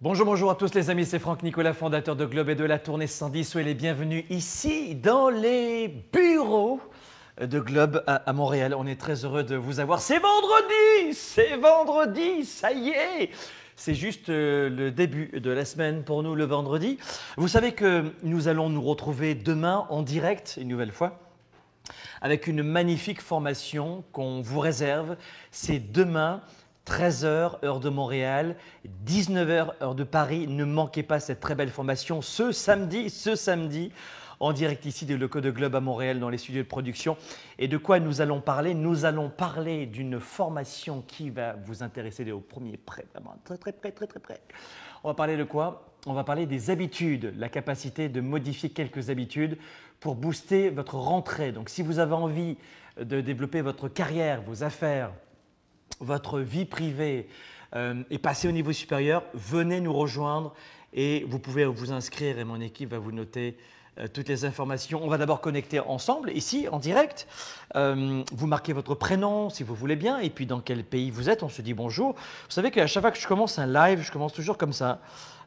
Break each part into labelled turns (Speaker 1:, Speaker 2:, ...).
Speaker 1: Bonjour, bonjour à tous les amis, c'est Franck Nicolas, fondateur de Globe et de la tournée 110. Soyez les bienvenus ici dans les bureaux de Globe à, Montréal. On est très heureux de vous avoir. C'est vendredi, c'est vendredi, ça y est. C'est juste euh, le début de la semaine pour nous le vendredi. Vous savez que nous allons nous retrouver demain en direct une nouvelle fois avec une magnifique formation qu'on vous réserve. C'est demain 13h, heure de Montréal, 19h, heure de Paris. Ne manquez pas cette très belle formation ce samedi, ce samedi, en direct ici des locaux de Globe à Montréal, dans les studios de production. Et de quoi nous allons parler Nous allons parler d'une formation qui va vous intéresser au premier près, vraiment ah très très près, très très près. On va parler de quoi on va parler des habitudes, la capacité de modifier quelques habitudes pour booster votre rentrée. Donc si vous avez envie de développer votre carrière, vos affaires, votre vie privée euh, est passée au niveau supérieur, venez nous rejoindre et vous pouvez vous inscrire et mon équipe va vous noter euh, toutes les informations. On va d'abord connecter ensemble, ici, en direct. Euh, vous marquez votre prénom, si vous voulez bien, et puis dans quel pays vous êtes, on se dit bonjour. Vous savez qu'à chaque fois que je commence un live, je commence toujours comme ça.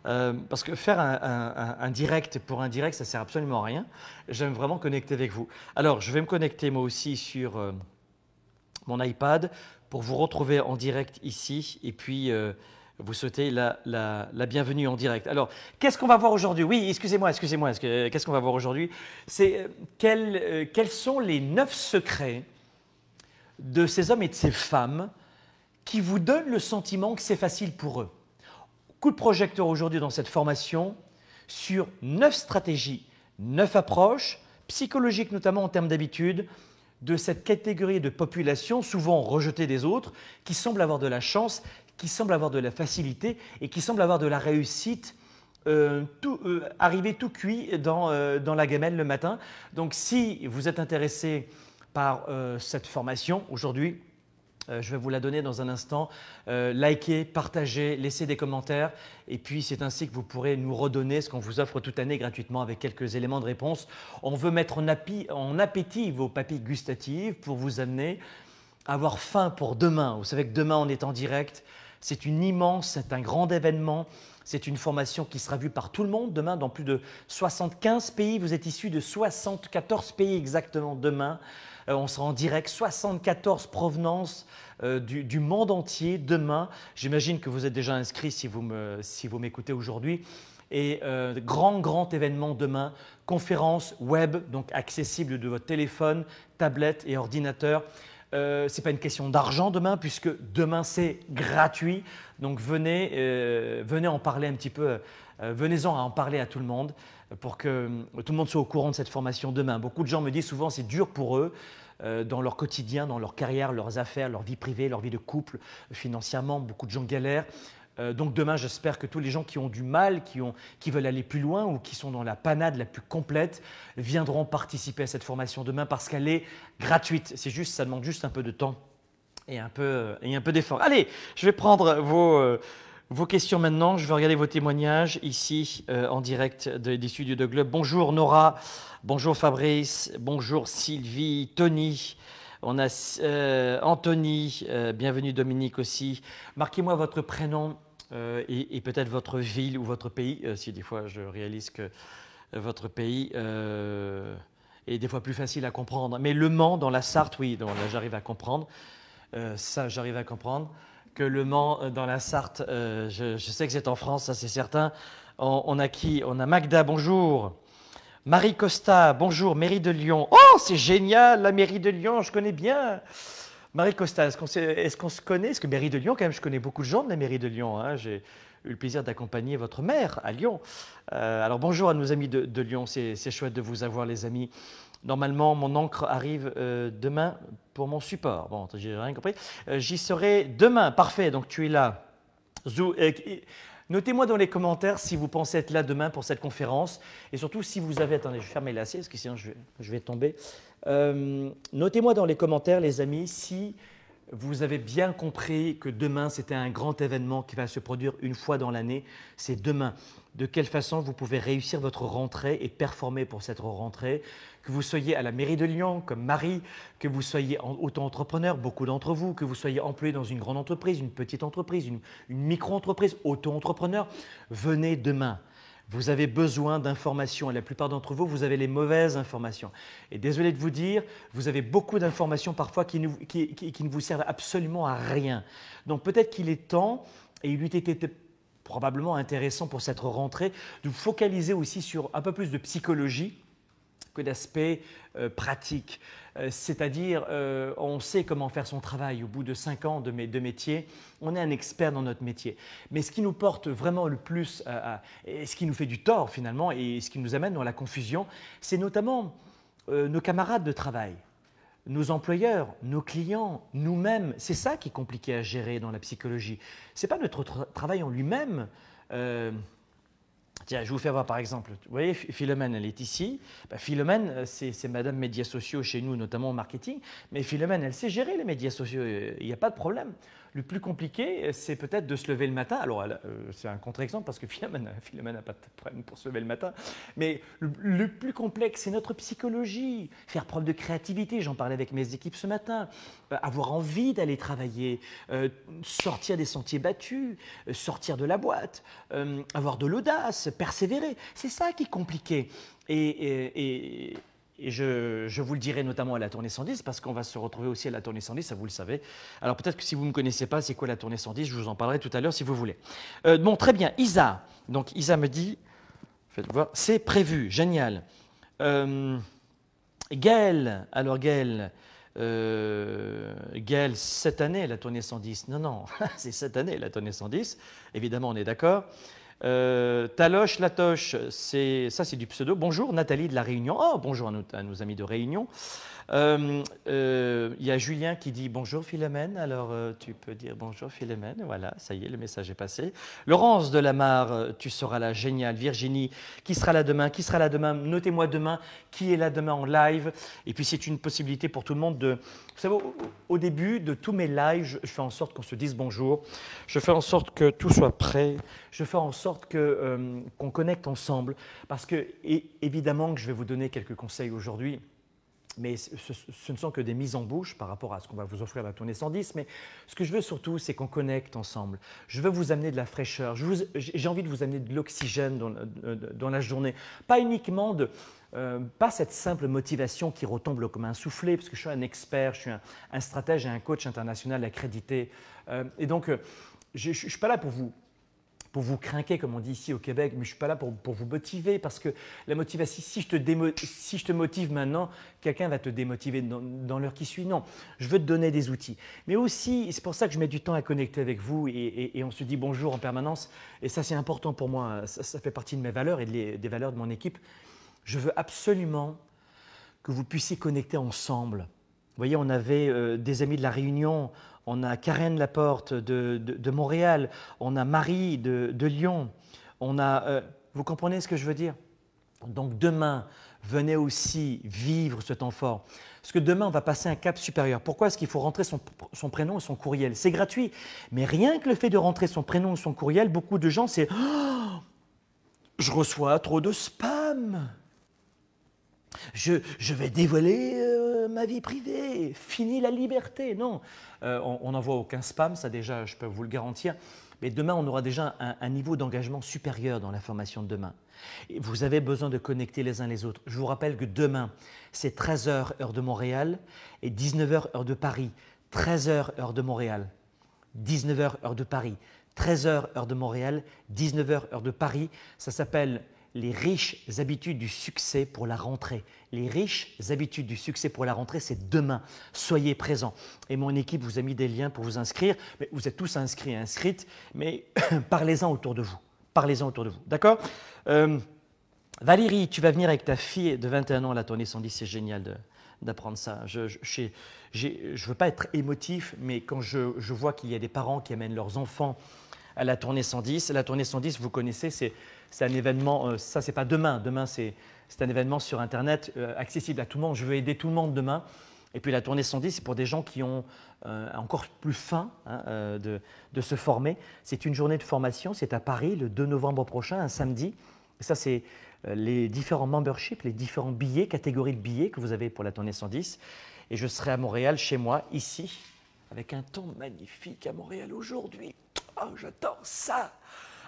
Speaker 1: parce que faire un, direct pour un direct, ça sert absolument à rien. J'aime vraiment connecter avec vous. Alors, je vais me connecter moi aussi sur mon iPad pour vous retrouver en direct ici et puis euh, vous souhaiter la, bienvenue en direct. Alors, qu'est-ce qu'on va voir aujourd'hui Oui, excusez-moi, excusez-moi, qu'est-ce qu'on va voir aujourd'hui C'est euh, quels, euh, quels sont les neuf secrets de ces hommes et de ces femmes qui vous donnent le sentiment que c'est facile pour eux. Coup de projecteur aujourd'hui dans cette formation sur neuf stratégies, neuf approches, psychologiques notamment en termes d'habitude, de cette catégorie de population, souvent rejetée des autres, qui semble avoir de la chance, qui semble avoir de la facilité et qui semble avoir de la réussite euh, tout, euh, arriver tout cuit dans, euh, dans, la gamelle le matin. Donc si vous êtes intéressé par cette formation aujourd'hui, euh, je vais vous la donner dans un instant. Euh, likez, partagez, laissez des commentaires. Et puis, c'est ainsi que vous pourrez nous redonner ce qu'on vous offre toute l'année gratuitement avec quelques éléments de réponse. On veut mettre en, en appétit vos papilles gustatives pour vous amener à avoir faim pour demain. Vous savez que demain, on est en direct. C'est une immense, c'est un grand événement. C'est une formation qui sera vue par tout le monde demain dans plus de 75 pays. Vous êtes issus de 74 pays exactement demain. Euh, on sera en direct, 74 provenances euh, du, monde entier demain. J'imagine que vous êtes déjà inscrits si vous m'écoutez aujourd'hui et euh, grand, grand événement demain, conférence web, donc accessible de votre téléphone, tablette et ordinateur. ce n'est pas une question d'argent demain, puisque demain c'est gratuit. Donc venez, venez en parler un petit peu, venez-en à en parler à tout le monde pour que tout le monde soit au courant de cette formation demain. Beaucoup de gens me disent souvent c'est dur pour eux euh, dans leur quotidien, dans leur carrière, leurs affaires, leur vie privée, leur vie de couple, euh, financièrement. Beaucoup de gens galèrent. Euh, donc demain, j'espère que tous les gens qui ont du mal, qui, ont, qui, veulent aller plus loin ou qui sont dans la panade la plus complète, viendront participer à cette formation demain parce qu'elle est gratuite. C'est juste, ça demande juste un peu de temps et un peu, et un peu d'effort. Allez, je vais prendre vos... Vos questions maintenant, je vais regarder vos témoignages ici euh, en direct des studios de Globe. Bonjour Nora, bonjour Fabrice, bonjour Sylvie, Tony, on a euh, Anthony, euh, bienvenue Dominique aussi. Marquez-moi votre prénom et, peut-être votre ville ou votre pays, si des fois je réalise que votre pays est des fois plus facile à comprendre. Mais Le Mans, dans la Sarthe, oui, donc j'arrive à comprendre. ça, j'arrive à comprendre que Le Mans euh, dans la Sarthe. Euh, je, sais que c'est en France, ça c'est certain. On, a qui On a Magda, bonjour. Marie Costa, bonjour, mairie de Lyon. Oh, c'est génial, la mairie de Lyon, je connais bien. Marie Costa, est-ce qu'on est se connaît Est-ce que mairie de Lyon, quand même, je connais beaucoup de gens de la mairie de Lyon. Hein. J'ai eu le plaisir d'accompagner votre mère à Lyon. Euh, alors bonjour à nos amis de, de Lyon, c'est chouette de vous avoir les amis. Normalement, mon encre arrive euh, demain pour mon support. Bon, j'ai rien compris. Euh, j'y serai demain. Parfait, donc tu es là. Euh, notez-moi dans les commentaires si vous pensez être là demain pour cette conférence. Et surtout, si vous avez... Attendez, je vais fermer l'acier parce que sinon je vais tomber. Notez-moi dans les commentaires, les amis, si vous avez bien compris que demain, c'était un grand événement qui va se produire une fois dans l'année. C'est demain de quelle façon vous pouvez réussir votre rentrée et performer pour cette rentrée. Que vous soyez à la mairie de Lyon, comme Marie, que vous soyez auto-entrepreneur, beaucoup d'entre vous, que vous soyez employé dans une grande entreprise, une petite entreprise, une, micro-entreprise, auto-entrepreneur, venez demain. Vous avez besoin d'informations et la plupart d'entre vous, vous avez les mauvaises informations. Et désolé de vous dire, vous avez beaucoup d'informations parfois qui ne, qui, ne vous servent absolument à rien. Donc peut-être qu'il est temps, et il eût été probablement intéressant pour cette rentrée de vous focaliser aussi sur un peu plus de psychologie que d'aspect euh, pratique. Euh, c'est-à-dire, euh, on sait comment faire son travail au bout de cinq ans de, mes, deux métier, on est un expert dans notre métier. Mais ce qui nous porte vraiment le plus, et ce qui nous fait du tort finalement, et ce qui nous amène dans la confusion, c'est notamment nos camarades de travail nos employeurs, nos clients, nous-mêmes. C'est ça qui est compliqué à gérer dans la psychologie. Ce n'est pas notre travail en lui-même. Euh, tiens, je vous fais voir par exemple. Vous voyez, Philomène, elle est ici. Bah, Philomène, euh, c'est Madame Médias Sociaux chez nous, notamment au marketing. Mais Philomène, elle sait gérer les médias sociaux. Euh, il n'y a pas de problème. Le plus compliqué, euh, c'est peut-être de se lever le matin. Alors, euh, c'est un contre-exemple parce que Philomène n'a pas de problème pour se lever le matin. Mais le, plus complexe, c'est notre psychologie. Faire preuve de créativité, j'en parlais avec mes équipes ce matin. Euh, avoir envie d'aller travailler, sortir des sentiers battus, sortir de la boîte, avoir de l'audace, persévérer. C'est ça qui est compliqué. et et je, vous le dirai notamment à la tournée 110, parce qu'on va se retrouver aussi à la tournée 110, ça vous le savez. Alors peut-être que si vous ne me connaissez pas, c'est quoi la tournée 110 Je vous en parlerai tout à l'heure si vous voulez. Euh, bon, très bien. Isa. Donc Isa me dit, faites voir, c'est prévu, génial. Euh, Gaël, alors Gaël, euh, Gaël, cette année la tournée 110. Non, non, c'est cette année la tournée 110. Évidemment, on est d'accord. Euh, Taloche, Latoche, ça c'est du pseudo. Bonjour Nathalie de la Réunion. Oh, bonjour à nos amis de Réunion. Euh, euh, il y a Julien qui dit bonjour Philomène. Alors euh, tu peux dire bonjour Philomène. Voilà, ça y est, le message est passé. Laurence de Delamarre, tu seras là, génial. Virginie, qui sera là demain Qui sera là demain Notez-moi demain qui est là demain en live. Et puis c'est une possibilité pour tout le monde de. Vous savez, au, début de tous mes lives, je, fais en sorte qu'on se dise bonjour. Je fais en sorte que tout soit prêt. Je fais en sorte que qu'on connecte ensemble parce que évidemment que je vais vous donner quelques conseils aujourd'hui mais ce, ne sont que des mises en bouche par rapport à ce qu'on va vous offrir à la tournée 110. Mais ce que je veux surtout, c'est qu'on connecte ensemble. Je veux vous amener de la fraîcheur. J'ai envie de vous amener de l'oxygène dans, euh, la journée. Pas uniquement de. Euh, pas cette simple motivation qui retombe comme un soufflé, parce que je suis un expert, je suis un, stratège et un coach international accrédité. Euh, et donc, je ne suis pas là pour vous pour vous craquer, comme on dit ici au Québec, mais je ne suis pas là pour, pour, vous motiver, parce que la motivation, si je te, si je te motive maintenant, quelqu'un va te démotiver dans, l'heure qui suit. Non, je veux te donner des outils. Mais aussi, c'est pour ça que je mets du temps à connecter avec vous et, et, on se dit bonjour en permanence. Et ça, c'est important pour moi, ça, fait partie de mes valeurs et des valeurs de mon équipe. Je veux absolument que vous puissiez connecter ensemble. Vous voyez, on avait euh, des amis de la Réunion, on a Karen Laporte de, de, de Montréal, on a Marie de, Lyon, on a... Euh, vous comprenez ce que je veux dire Donc demain, venez aussi vivre ce temps fort. Parce que demain, on va passer un cap supérieur. Pourquoi est-ce qu'il faut rentrer son, prénom et son courriel C'est gratuit. Mais rien que le fait de rentrer son prénom et son courriel, beaucoup de gens, c'est oh, Je reçois trop de spam je, vais dévoiler euh, ma vie privée, fini la liberté. Non, euh, on n'envoie aucun spam, ça déjà, je peux vous le garantir. Mais demain, on aura déjà un, niveau d'engagement supérieur dans la formation de demain. vous avez besoin de connecter les uns les autres. Je vous rappelle que demain, c'est 13h heure de Montréal et 19h heure de Paris. 13h heure de Montréal. 19h heure de Paris. 13h heure de Montréal, 19h heure de Paris. Ça s'appelle les riches habitudes du succès pour la rentrée. Les riches habitudes du succès pour la rentrée, c'est demain. Soyez présents. Et mon équipe vous a mis des liens pour vous inscrire. Mais vous êtes tous inscrits et inscrites, mais parlez-en autour de vous. Parlez-en autour de vous. D'accord euh, Valérie, tu vas venir avec ta fille de 21 ans à la tournée 110. C'est génial d'apprendre ça. Je ne veux pas être émotif, mais quand je, je vois qu'il y a des parents qui amènent leurs enfants à la tournée 110. La tournée 110, vous connaissez, c'est un événement, ça, euh, ça c'est pas demain, demain c'est un événement sur Internet euh, accessible à tout le monde, je veux aider tout le monde demain. Et puis la tournée 110, c'est pour des gens qui ont euh, encore plus faim hein, de, se former. C'est une journée de formation, c'est à Paris le 2 novembre prochain, un samedi. ça, c'est les différents memberships, les différents billets, catégories de billets que vous avez pour la tournée 110. Et je serai à Montréal, chez moi, ici, avec un temps magnifique à Montréal aujourd'hui. Oh, j'adore ça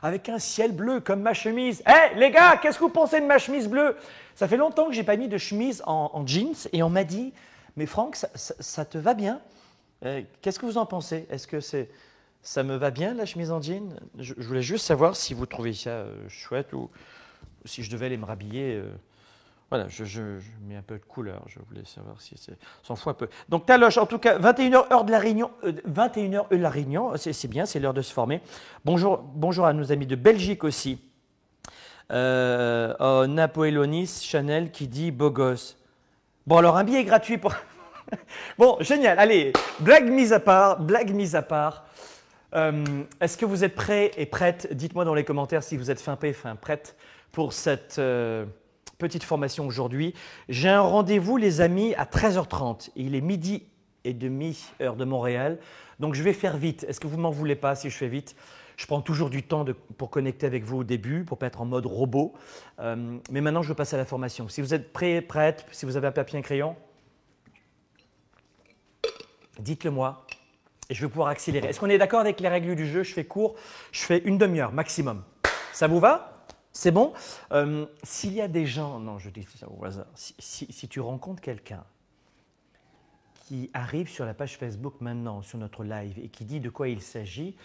Speaker 1: Avec un ciel bleu comme ma chemise. Hé, les gars, qu'est-ce que vous pensez de ma chemise bleue Ça fait longtemps que j'ai pas mis de chemise en, jeans et on m'a dit Mais Franck, ça, te va bien eh, Qu'est-ce que vous en pensez Est-ce que c'est. Ça me va bien la chemise en jeans je, voulais juste savoir si vous trouvez ça euh, chouette ou si je devais aller me rhabiller. Euh, voilà, je, mets un peu de couleur, je voulais savoir si c'est. s'en fout un peu. Donc Taloche, en tout cas, 21h, heure de la Réunion, 21h, euh, de euh, la Réunion, c'est bien, c'est l'heure de se former. Bonjour, bonjour à nos amis de Belgique aussi. Euh, oh, Napoélonis Chanel qui dit beau gosse. Bon, alors un billet gratuit pour. bon, génial, allez, blague mise à part, blague mise à part. Euh, est-ce que vous êtes prêts et prêtes Dites-moi dans les commentaires si vous êtes fin enfin fin prête pour cette. Petite formation aujourd'hui. J'ai un rendez-vous, les amis, à 13h30. Il est midi et demi, heure de Montréal. Donc je vais faire vite. Est-ce que vous ne m'en voulez pas si je fais vite je prends toujours du temps pour connecter avec vous au début, pour ne pas être en mode robot. Euh, mais maintenant, je passe à la formation. Si vous êtes prêts, prêtes, si vous avez un papier, un crayon, dites-le moi. Et je vais pouvoir accélérer. Est-ce qu'on est d'accord avec les règles du jeu Je fais court, je fais une demi-heure maximum. Ça vous va c'est bon euh, S'il y a des gens, non, je dis ça au hasard, si, tu rencontres quelqu'un qui arrive sur la page Facebook maintenant, sur notre live, et qui dit de quoi il s'agit,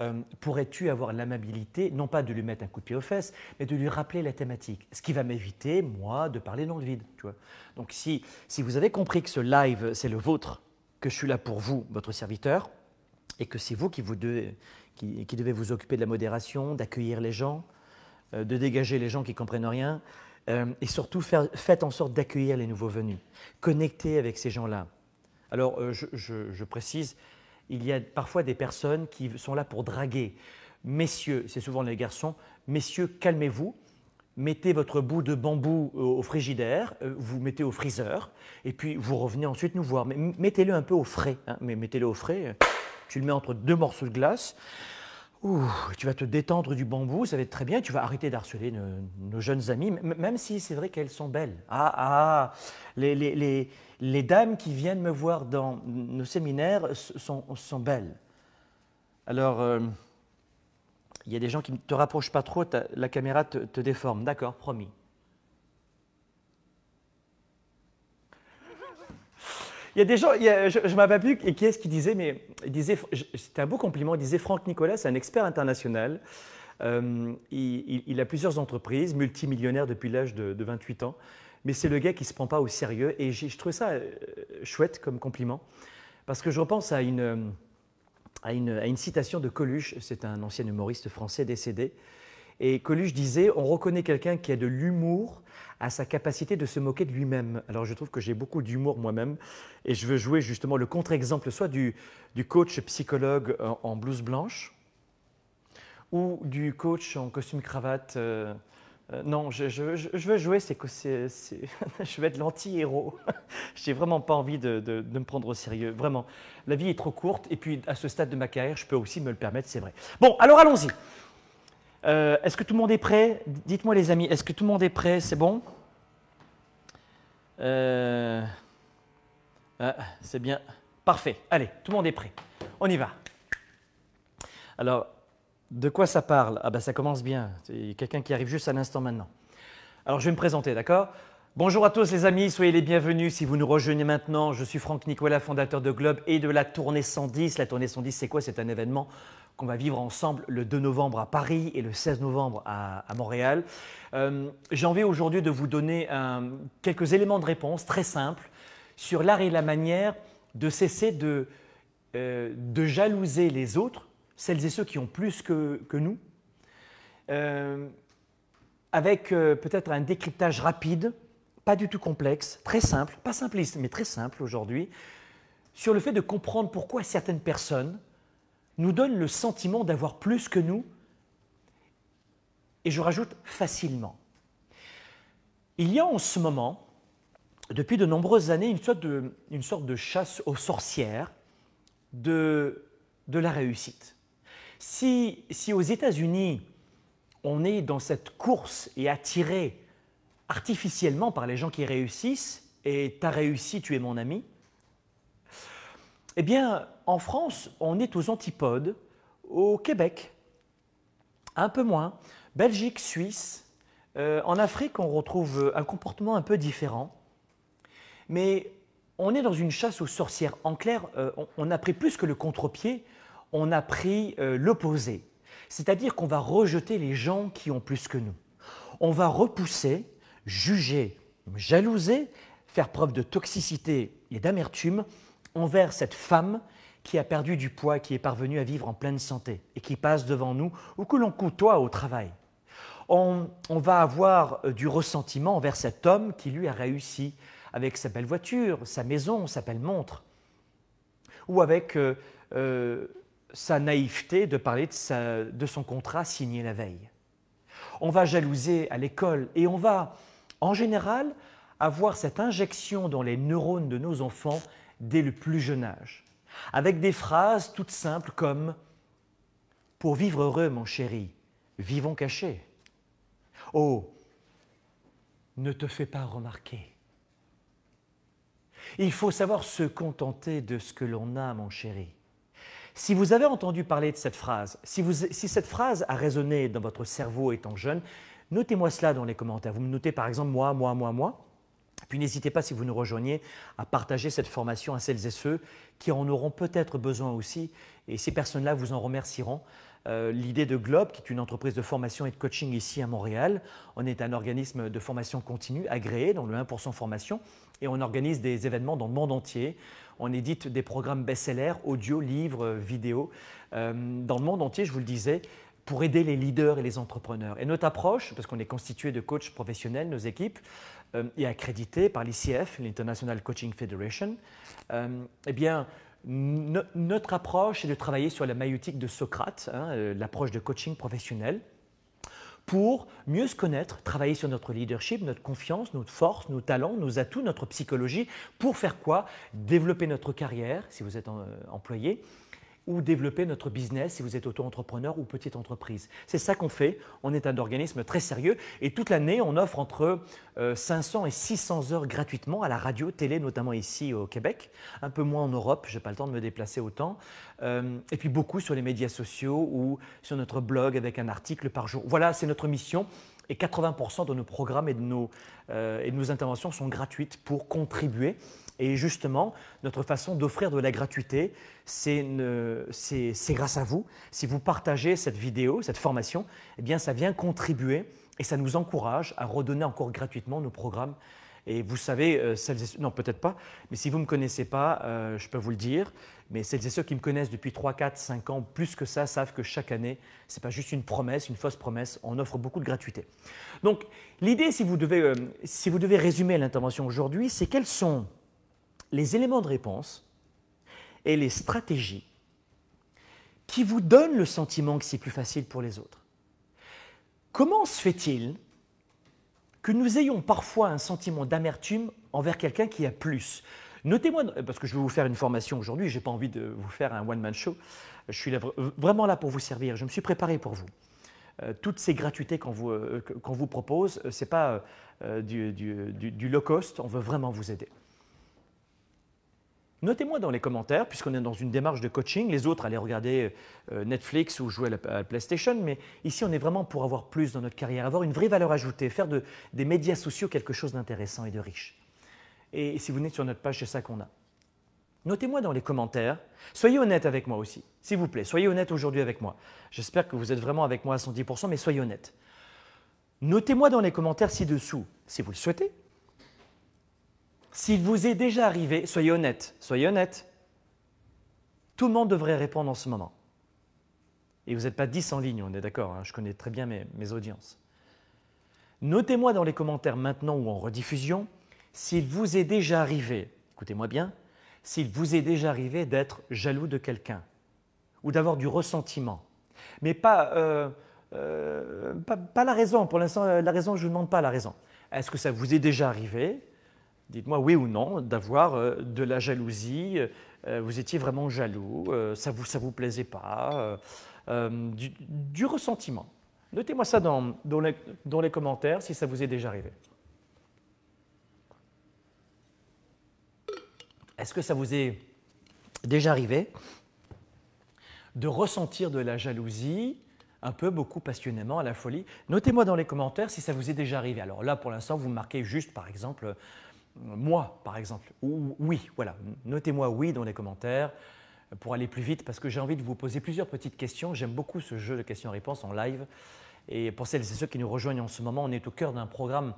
Speaker 1: euh, pourrais-tu avoir l'amabilité, non pas de lui mettre un coup de pied aux fesses, mais de lui rappeler la thématique Ce qui va m'éviter, moi, de parler dans le vide. Donc si, vous avez compris que ce live, c'est le vôtre, que je suis là pour vous, votre serviteur, et que c'est vous qui devez vous occuper de la modération, d'accueillir les gens, euh, de dégager les gens qui comprennent rien, euh, et surtout faites en sorte d'accueillir les nouveaux venus, connectez avec ces gens-là. Alors euh, je, précise, il y a parfois des personnes qui sont là pour draguer. Messieurs, c'est souvent les garçons, messieurs, calmez-vous, mettez votre bout de bambou au frigidaire, vous mettez au freezer, et puis vous revenez ensuite nous voir. Mais mettez-le un peu au frais, hein. mais mettez-le au frais, tu le mets entre deux morceaux de glace, Ouh, tu vas te détendre du bambou, ça va être très bien, tu vas arrêter d'harceler nos, jeunes amies, même si c'est vrai qu'elles sont belles. Ah, ah, les, dames qui viennent me voir dans nos séminaires sont, sont belles. Alors, euh, il y a des gens qui ne te rapprochent pas trop, la caméra te déforme, d'accord, promis. Il y a des gens, je, je m'avais plus qui est-ce qui disait, mais c'était un beau compliment, il disait Franck Nicolas, c'est un expert international. Euh, il, a plusieurs entreprises, multimillionnaire depuis l'âge de, 28 ans, mais c'est le gars qui ne se prend pas au sérieux. Et je trouvais ça euh, chouette comme compliment, parce que je repense à une, à une, à une citation de Coluche, c'est un ancien humoriste français décédé, et Coluche disait, on reconnaît quelqu'un qui a de l'humour à sa capacité de se moquer de lui-même. Alors je trouve que j'ai beaucoup d'humour moi-même et je veux jouer justement le contre-exemple, soit du, coach psychologue euh, en, blouse blanche ou du coach en costume cravate. Euh, euh, non, je, veux jouer, c'est c'est, je vais être l'anti-héros. Je n'ai vraiment pas envie de, me prendre au sérieux, vraiment. La vie est trop courte et puis à ce stade de ma carrière, je peux aussi me le permettre, c'est vrai. Bon, alors allons-y. Euh, est-ce que tout le monde est prêt Dites-moi les amis, est-ce que tout le monde est prêt C'est bon euh, ah, C'est bien. Parfait. Allez, tout le monde est prêt. On y va. Alors, de quoi ça parle Ah ben ça commence bien. C'est quelqu'un qui arrive juste à l'instant maintenant. Alors je vais me présenter, d'accord Bonjour à tous les amis, soyez les bienvenus si vous nous rejoignez maintenant. Je suis Franck Nicolas, fondateur de Globe et de la Tournée 110. La Tournée 110, c'est quoi C'est un événement qu'on va vivre ensemble le 2 novembre à Paris et le 16 novembre à, Montréal. Euh, j'ai envie aujourd'hui de vous donner euh, quelques éléments de réponse très simples sur l'art et la manière de cesser de, euh, jalouser les autres, celles et ceux qui ont plus que, nous, avec peut-être un décryptage rapide, pas du tout complexe, très simple, pas simpliste, mais très simple aujourd'hui, sur le fait de comprendre pourquoi certaines personnes nous donne le sentiment d'avoir plus que nous, et je rajoute facilement. Il y a en ce moment, depuis de nombreuses années, une sorte de, chasse aux sorcières de, de la réussite. Si, si aux États-Unis, on est dans cette course et attiré artificiellement par les gens qui réussissent, et t'as réussi, tu es mon ami, eh bien, en France, on est aux antipodes. Au Québec, un peu moins. Belgique, Suisse. Euh, en Afrique, on retrouve un comportement un peu différent. Mais on est dans une chasse aux sorcières. En clair, euh, on, a pris plus que le contre-pied, on a pris euh, l'opposé. C'est-à-dire qu'on va rejeter les gens qui ont plus que nous. On va repousser, juger, jalouser, faire preuve de toxicité et d'amertume envers cette femme qui a perdu du poids, qui est parvenu à vivre en pleine santé et qui passe devant nous ou que l'on côtoie au travail. On, va avoir euh, du ressentiment envers cet homme qui lui a réussi avec sa belle voiture, sa maison, sa belle montre, ou avec euh, euh, sa naïveté de parler de son contrat signé la veille. On va jalouser à l'école et on va, en général, avoir cette injection dans les neurones de nos enfants dès le plus jeune âge avec des phrases toutes simples comme ⁇ Pour vivre heureux, mon chéri, vivons cachés ⁇ Oh, ne te fais pas remarquer. Il faut savoir se contenter de ce que l'on a, mon chéri. Si vous avez entendu parler de cette phrase, si, si cette phrase a résonné dans votre cerveau étant jeune, notez-moi cela dans les commentaires. Vous me notez par exemple moi, moi, moi, moi. Puis n'hésitez pas, si vous nous rejoignez, à partager cette formation à celles et ceux qui en auront peut-être besoin aussi, et ces personnes-là vous en remercieront. Euh, l'idée de Globe, qui est une entreprise de formation et de coaching ici à Montréal, on est un organisme de formation continue agréé dans le 1% formation, et on organise des événements dans le monde entier. On édite des programmes best-sellers, audio, livres, vidéos, euh, dans le monde entier, je vous le disais, pour aider les leaders et les entrepreneurs. Et notre approche, parce qu'on est constitué de coachs professionnels, nos équipes, euh, et accrédité par l'ICF, l'International Coaching Federation, euh, eh bien, notre approche est de travailler sur la maïotique de Socrate, hein, euh, l'approche de coaching professionnel, pour mieux se connaître, travailler sur notre leadership, notre confiance, notre force, nos talents, nos atouts, notre psychologie, pour faire quoi Développer notre carrière, si vous êtes employé, ou développer notre business si vous êtes auto-entrepreneur ou petite entreprise. C'est ça qu'on fait. On est un organisme très sérieux et toute l'année, on offre entre 500 euh, et 600 heures gratuitement à la radio, télé, notamment ici au Québec, un peu moins en Europe, je n'ai pas le temps de me déplacer autant, euh, et puis beaucoup sur les médias sociaux ou sur notre blog avec un article par jour. Voilà, c'est notre mission. Et 80% de nos programmes et de nos, euh, et de nos interventions sont gratuites pour contribuer et justement, notre façon d'offrir de la gratuité, c'est grâce à vous. Si vous partagez cette vidéo, cette formation, eh bien ça vient contribuer et ça nous encourage à redonner encore gratuitement nos programmes. Et vous savez, euh, celles non peut-être pas, mais si vous ne me connaissez pas, euh, je peux vous le dire, mais celles et ceux qui me connaissent depuis 3, 4, 5 ans, plus que ça, savent que chaque année, ce n'est pas juste une promesse, une fausse promesse, on offre beaucoup de gratuité. Donc l'idée, si, vous devez, euh, si vous devez résumer l'intervention aujourd'hui, c'est quels sont les éléments de réponse et les stratégies qui vous donnent le sentiment que c'est plus facile pour les autres. Comment se fait-il que nous ayons parfois un sentiment d'amertume envers quelqu'un qui a plus Notez-moi, parce que je vais vous faire une formation aujourd'hui, je n'ai pas envie de vous faire un one-man show, je suis vraiment là pour vous servir, je me suis préparé pour vous euh, toutes ces gratuités qu'on vous, euh, vous, propose, ce n'est pas euh, du low cost, on veut vraiment vous aider. Notez-moi dans les commentaires, puisqu'on est dans une démarche de coaching, les autres allaient regarder euh, Netflix ou jouer à la PlayStation, mais ici on est vraiment pour avoir plus dans notre carrière, avoir une vraie valeur ajoutée, faire des médias sociaux quelque chose d'intéressant et de riche. Et si vous n'êtes sur notre page, c'est ça qu'on a. Notez-moi dans les commentaires, soyez honnête avec moi aussi, s'il vous plaît, soyez honnête aujourd'hui avec moi. J'espère que vous êtes vraiment avec moi à 110%, mais soyez honnête. Notez-moi dans les commentaires ci-dessous, si vous le souhaitez, s'il vous est déjà arrivé, soyez honnête, soyez honnête, tout le monde devrait répondre en ce moment. Et vous n'êtes pas 10 en ligne, on est d'accord, hein, je connais très bien mes, audiences. Notez-moi dans les commentaires maintenant ou en rediffusion s'il vous est déjà arrivé, écoutez-moi bien, s'il vous est déjà arrivé d'être jaloux de quelqu'un ou d'avoir du ressentiment, mais pas, euh, euh, pas, pas la raison. Pour l'instant, euh, la raison, je ne vous demande pas la raison. Est-ce que ça vous est déjà arrivé dites-moi oui ou non, d'avoir euh, de la jalousie. Euh, vous étiez vraiment jaloux, euh, ça ne vous, ça vous plaisait pas, du, ressentiment. Notez-moi ça dans, dans, les, dans les commentaires si ça vous est déjà arrivé. Est-ce que ça vous est déjà arrivé de ressentir de la jalousie un peu beaucoup passionnément à la folie Notez-moi dans les commentaires si ça vous est déjà arrivé. Alors là, pour l'instant, vous marquez juste, par exemple, moi, par exemple, ou oui, voilà, notez-moi oui dans les commentaires pour aller plus vite parce que j'ai envie de vous poser plusieurs petites questions. J'aime beaucoup ce jeu de questions-réponses en live. Et pour celles et ceux qui nous rejoignent en ce moment, on est au cœur d'un programme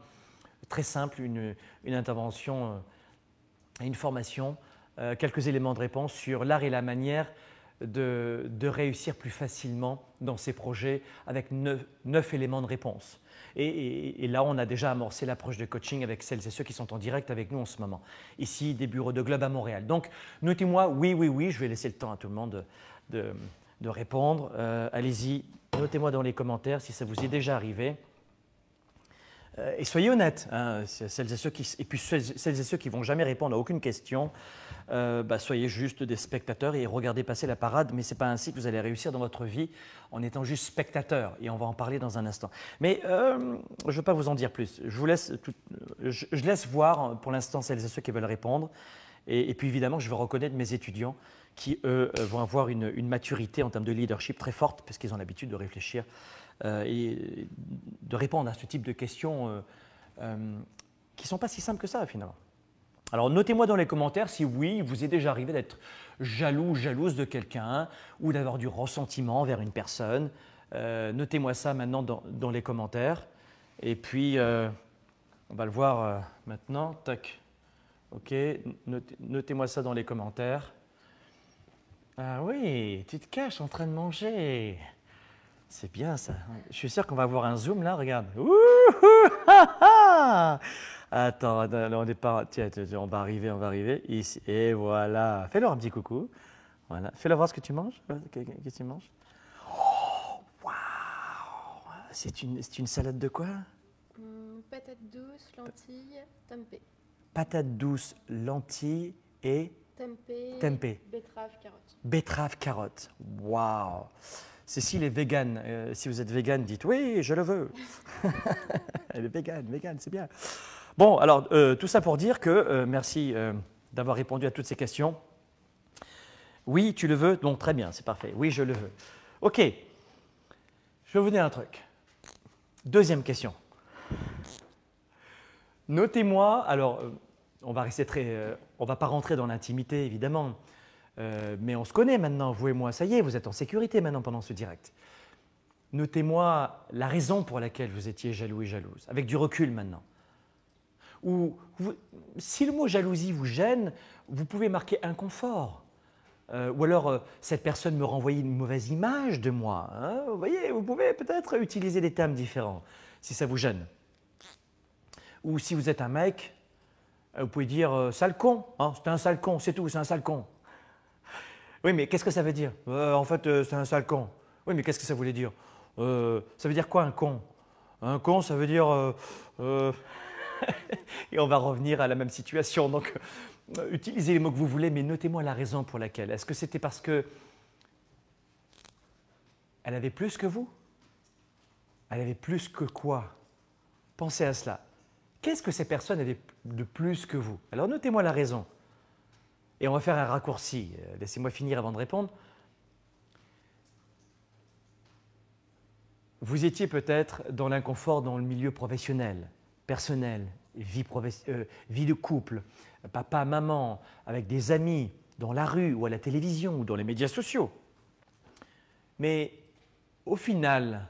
Speaker 1: très simple, une, une intervention, euh, une formation, euh, quelques éléments de réponse sur l'art et la manière de, réussir plus facilement dans ces projets avec neuf, éléments de réponse. Et, là, on a déjà amorcé l'approche de coaching avec celles et ceux qui sont en direct avec nous en ce moment, ici des bureaux de Globe à Montréal. Donc, notez-moi, oui, oui, oui, je vais laisser le temps à tout le monde de, répondre. Euh, allez-y, notez-moi dans les commentaires si ça vous est déjà arrivé. Euh, et soyez honnêtes, hein, celles et, ceux qui, et puis celles et ceux qui vont jamais répondre à aucune question, euh, bah, soyez juste des spectateurs et regardez passer la parade, mais ce n'est pas ainsi que vous allez réussir dans votre vie en étant juste spectateur, et on va en parler dans un instant. Mais euh, je ne vais pas vous en dire plus, je, vous laisse, voir hein, pour l'instant celles et ceux qui veulent répondre, et, puis évidemment je veux reconnaître mes étudiants qui, eux, vont avoir une maturité en termes de leadership très forte, parce qu'ils ont l'habitude de réfléchir euh, et de répondre à ce type de questions euh, euh, qui ne sont pas si simples que ça finalement. Alors notez-moi dans les commentaires si oui, vous est déjà arrivé d'être jaloux ou jalouse de quelqu'un ou d'avoir du ressentiment vers une personne. notez-moi ça maintenant dans, les commentaires. Et puis, on va le voir maintenant. Tac. OK, notez-moi ça dans les commentaires. Ah oui, tu te caches en train de manger. C'est bien ça. Je suis sûr qu'on va avoir un zoom là, regarde. Ouh, ah, ah, ah. Attends, on est pas. Tiens, on va arriver, on va arriver. Ici. Et voilà. Fais-leur un petit coucou. Voilà. fais leur voir ce que tu manges. Qu'est-ce que tu manges oh, C'est une, salade de quoi hum, Patate douce, lentilles, tempeh. Patate douce, lentilles et Tempeh. Tempeh. Betterave, carotte. Betterave, carotte. Waouh Cécile est vegan. Euh, si vous êtes vegan, dites oui, je le veux. Elle est vegan, vegan, c'est bien. Bon, alors, euh, tout ça pour dire que, euh, merci d'avoir répondu à toutes ces questions. Oui, tu le veux Donc, très bien, c'est parfait. Oui, je le veux. OK. Je vais vous dire un truc. Deuxième question. Notez-moi, alors, on va rester très. on ne va pas rentrer dans l'intimité, évidemment. Euh, mais on se connaît maintenant, vous et moi, ça y est, vous êtes en sécurité maintenant pendant ce direct. Notez-moi la raison pour laquelle vous étiez jaloux et jalouse, avec du recul maintenant. Ou si le mot jalousie vous gêne, vous pouvez marquer inconfort. Euh, ou alors, euh, cette personne me renvoyait une mauvaise image de moi. Hein. vous voyez, vous pouvez peut-être utiliser des termes différents, si ça vous gêne. Ou si vous êtes un mec, vous pouvez dire sale con. Hein. c'est un sale con, c'est tout, c'est un sale con. Oui, mais qu'est-ce que ça veut dire euh, En fait, euh, c'est un sale con. Oui, mais qu'est-ce que ça voulait dire euh, Ça veut dire quoi un con Un con, ça veut dire... Et on va revenir à la même situation. Donc, utilisez les mots que vous voulez, mais notez-moi la raison pour laquelle. Est-ce que c'était parce que elle avait plus que vous Elle avait plus que quoi Pensez à cela. Qu'est-ce que ces personnes avaient de plus que vous Alors, notez-moi la raison. Et on va faire un raccourci. Euh, laissez-moi finir avant de répondre. Vous étiez peut-être dans l'inconfort dans le milieu professionnel, personnel, euh, vie, de couple, papa, maman, avec des amis, dans la rue ou à la télévision ou dans les médias sociaux. Mais au final,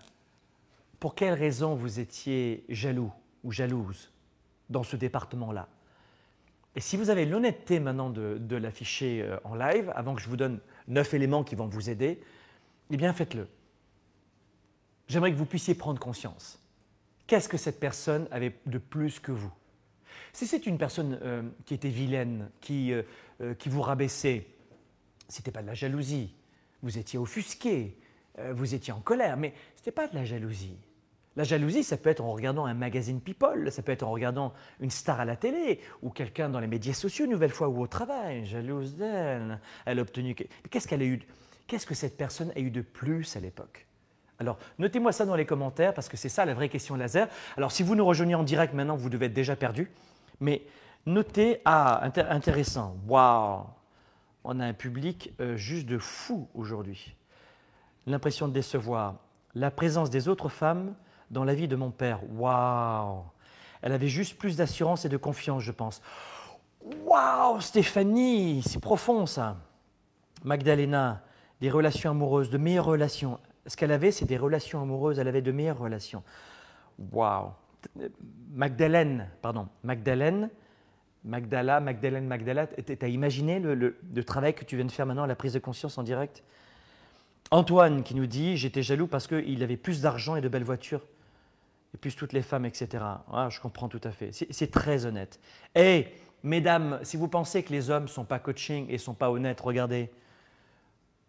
Speaker 1: pour quelles raison vous étiez jaloux ou jalouse dans ce département-là et si vous avez l'honnêteté maintenant de, l'afficher euh, en live, avant que je vous donne neuf éléments qui vont vous aider, eh bien faites-le. J'aimerais que vous puissiez prendre conscience. Qu'est-ce que cette personne avait de plus que vous Si c'est une personne euh, qui était vilaine, qui, euh, vous rabaissait, ce n'était pas de la jalousie, vous étiez offusqué, vous étiez en colère, mais ce n'était pas de la jalousie. La jalousie, ça peut être en regardant un magazine People, ça peut être en regardant une star à la télé, ou quelqu'un dans les médias sociaux, une nouvelle fois, ou au travail. Jalouse d'elle. Elle a obtenu. Qu'est-ce qu'elle a eu Qu'est-ce que cette personne a eu de plus à l'époque alors, notez-moi ça dans les commentaires parce que c'est ça la vraie question laser. Alors, si vous nous rejoignez en direct maintenant, vous devez être déjà perdu. Mais notez, ah, intéressant, waouh, on a un public euh, juste de fou aujourd'hui. L'impression de décevoir, la présence des autres femmes dans la vie de mon père. Waouh Elle avait juste plus d'assurance et de confiance, je pense. Waouh, Stéphanie, c'est profond ça. Magdalena, des relations amoureuses, de meilleures relations. Ce qu'elle avait, c'est des relations amoureuses, elle avait de meilleures relations. Waouh. Magdalene, pardon, Magdalene, Magdala, Magdalene, Magdala, t'as imaginé le, le, travail que tu viens de faire maintenant, la prise de conscience en direct Antoine qui nous dit J'étais jaloux parce qu'il avait plus d'argent et de belles voitures et puis toutes les femmes, etc. Ah, je comprends tout à fait. C'est très honnête. Eh, mesdames, si vous pensez que les hommes ne sont pas coaching et sont pas honnêtes, regardez.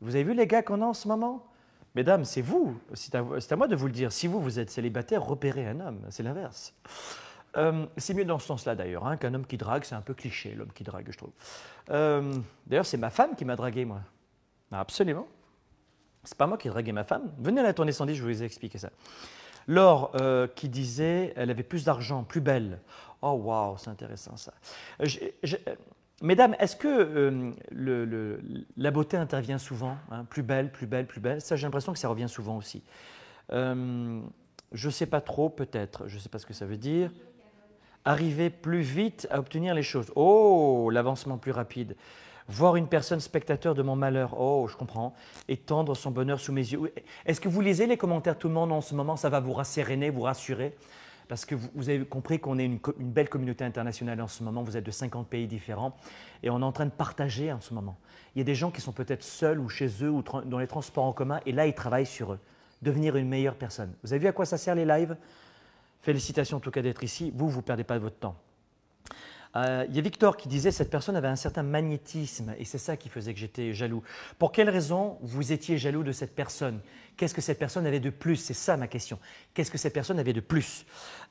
Speaker 1: Vous avez vu les gars qu'on a en ce moment Mesdames, c'est vous, c'est à, moi de vous le dire. Si vous, vous êtes célibataire, repérez un homme, c'est l'inverse. Euh, c'est mieux dans ce sens-là d'ailleurs, hein, qu'un homme qui drague, c'est un peu cliché, l'homme qui drague, je trouve. Euh, d'ailleurs, c'est ma femme qui m'a dragué, moi. Ah, absolument. C'est pas moi qui dragué ma femme. Venez à la tournée 110, je vais vous expliquer ça. Laure euh, qui disait, elle avait plus d'argent, plus belle. Oh waouh, c'est intéressant ça. mesdames, est-ce que euh, la beauté intervient souvent hein, Plus belle, plus belle, plus belle. Ça, j'ai l'impression que ça revient souvent aussi. Euh, je ne sais pas trop, peut-être. Je ne sais pas ce que ça veut dire. Arriver plus vite à obtenir les choses. Oh, l'avancement plus rapide voir une personne spectateur de mon malheur, oh, je comprends, étendre son bonheur sous mes yeux. Est-ce que vous lisez les commentaires tout le monde en ce moment Ça va vous rasséréner, vous rassurer parce que vous, avez compris qu'on est une, une, belle communauté internationale en ce moment, vous êtes de 50 pays différents, et on est en train de partager en ce moment. Il y a des gens qui sont peut-être seuls ou chez eux ou dans les transports en commun, et là, ils travaillent sur eux, devenir une meilleure personne. Vous avez vu à quoi ça sert les lives Félicitations en tout cas d'être ici, vous, vous ne perdez pas votre temps. Euh, il y a Victor qui disait cette personne avait un certain magnétisme et c'est ça qui faisait que j'étais jaloux. Pour quelle raison vous étiez jaloux de cette personne Qu'est-ce que cette personne avait de plus C'est ça ma question. Qu'est-ce que cette personne avait de plus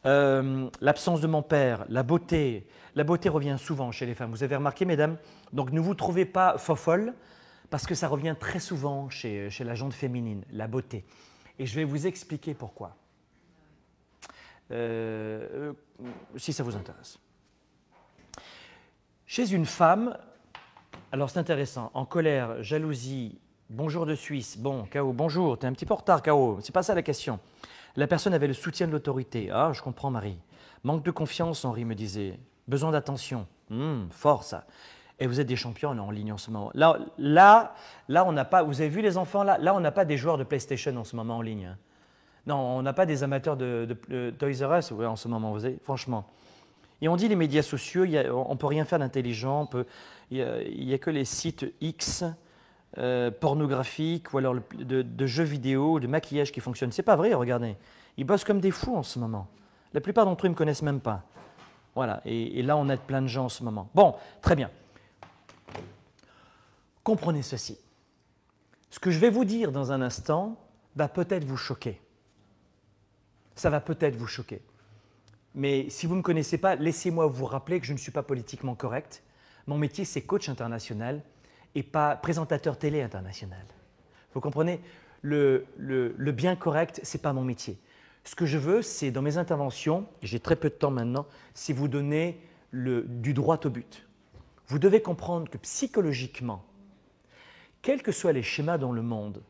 Speaker 1: euh, L'absence de mon père, la beauté. La beauté revient souvent chez les femmes. Vous avez remarqué, mesdames Donc ne vous trouvez pas fofolle parce que ça revient très souvent chez, la gente féminine, la beauté. Et je vais vous expliquer pourquoi. Euh, si ça vous intéresse. Chez une femme, alors c'est intéressant, en colère, jalousie, bonjour de Suisse, bon, K.O., bonjour, t'es un petit peu en retard, K.O., c'est pas ça la question. La personne avait le soutien de l'autorité. Ah, je comprends, Marie. Manque de confiance, Henri me disait. Besoin d'attention. force hmm, fort, Et vous êtes des champions en ligne en ce moment. Là, là, là on n'a pas. Vous avez vu les enfants là Là, on n'a pas des joueurs de PlayStation en ce moment en ligne. Hein. Non, on n'a pas des amateurs de, Toys R Us en ce moment. Vous franchement. Et on dit les médias sociaux, on ne peut rien faire d'intelligent, il n'y a, que les sites X, euh, pornographiques ou alors de, jeux vidéo, de maquillage qui fonctionnent. C'est pas vrai, regardez. Ils bossent comme des fous en ce moment. La plupart d'entre eux ne me connaissent même pas. Voilà, et, et, là on aide plein de gens en ce moment. Bon, très bien. Comprenez ceci. Ce que je vais vous dire dans un instant va peut-être vous choquer. Ça va peut-être vous choquer. Mais si vous ne me connaissez pas, laissez-moi vous rappeler que je ne suis pas politiquement correct. Mon métier, c'est coach international et pas présentateur télé international. Vous comprenez le, bien correct, c'est pas mon métier. Ce que je veux, c'est dans mes interventions, j'ai très peu de temps maintenant, c'est vous donner le, du droit au but. Vous devez comprendre que psychologiquement, quels que soient les schémas dans le monde,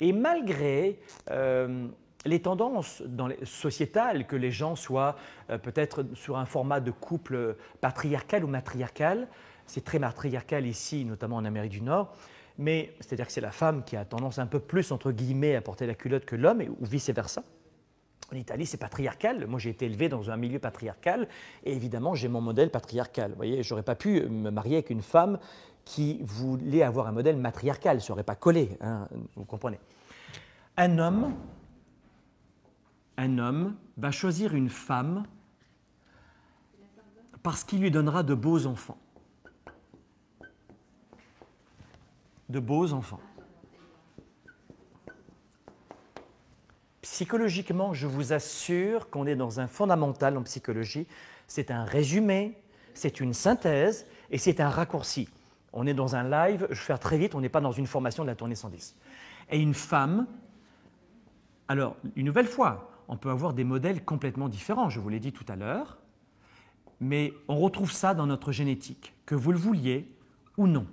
Speaker 1: et malgré euh, les tendances dans les, sociétales, que les gens soient euh, peut-être sur un format de couple euh, patriarcal ou matriarcal, c'est très matriarcal ici, notamment en Amérique du Nord, mais c'est-à-dire que c'est la femme qui a tendance un peu plus, entre guillemets, à porter la culotte que l'homme, ou vice-versa. En Italie, c'est patriarcal. Moi, j'ai été élevé dans un milieu patriarcal et évidemment, j'ai mon modèle patriarcal. Vous voyez, j'aurais pas pu me marier avec une femme qui voulait avoir un modèle matriarcal. Ça aurait pas collé, hein, vous comprenez. Un homme un homme va choisir une femme parce qu'il lui donnera de beaux enfants. De beaux enfants. Psychologiquement, je vous assure qu'on est dans un fondamental en psychologie. C'est un résumé, c'est une synthèse et c'est un raccourci. On est dans un live, je vais faire très vite, on n'est pas dans une formation de la tournée 110. Et une femme, alors, une nouvelle fois, on peut avoir des modèles complètement différents, je vous l'ai dit tout à l'heure, mais on retrouve ça dans notre génétique, que vous le vouliez ou non.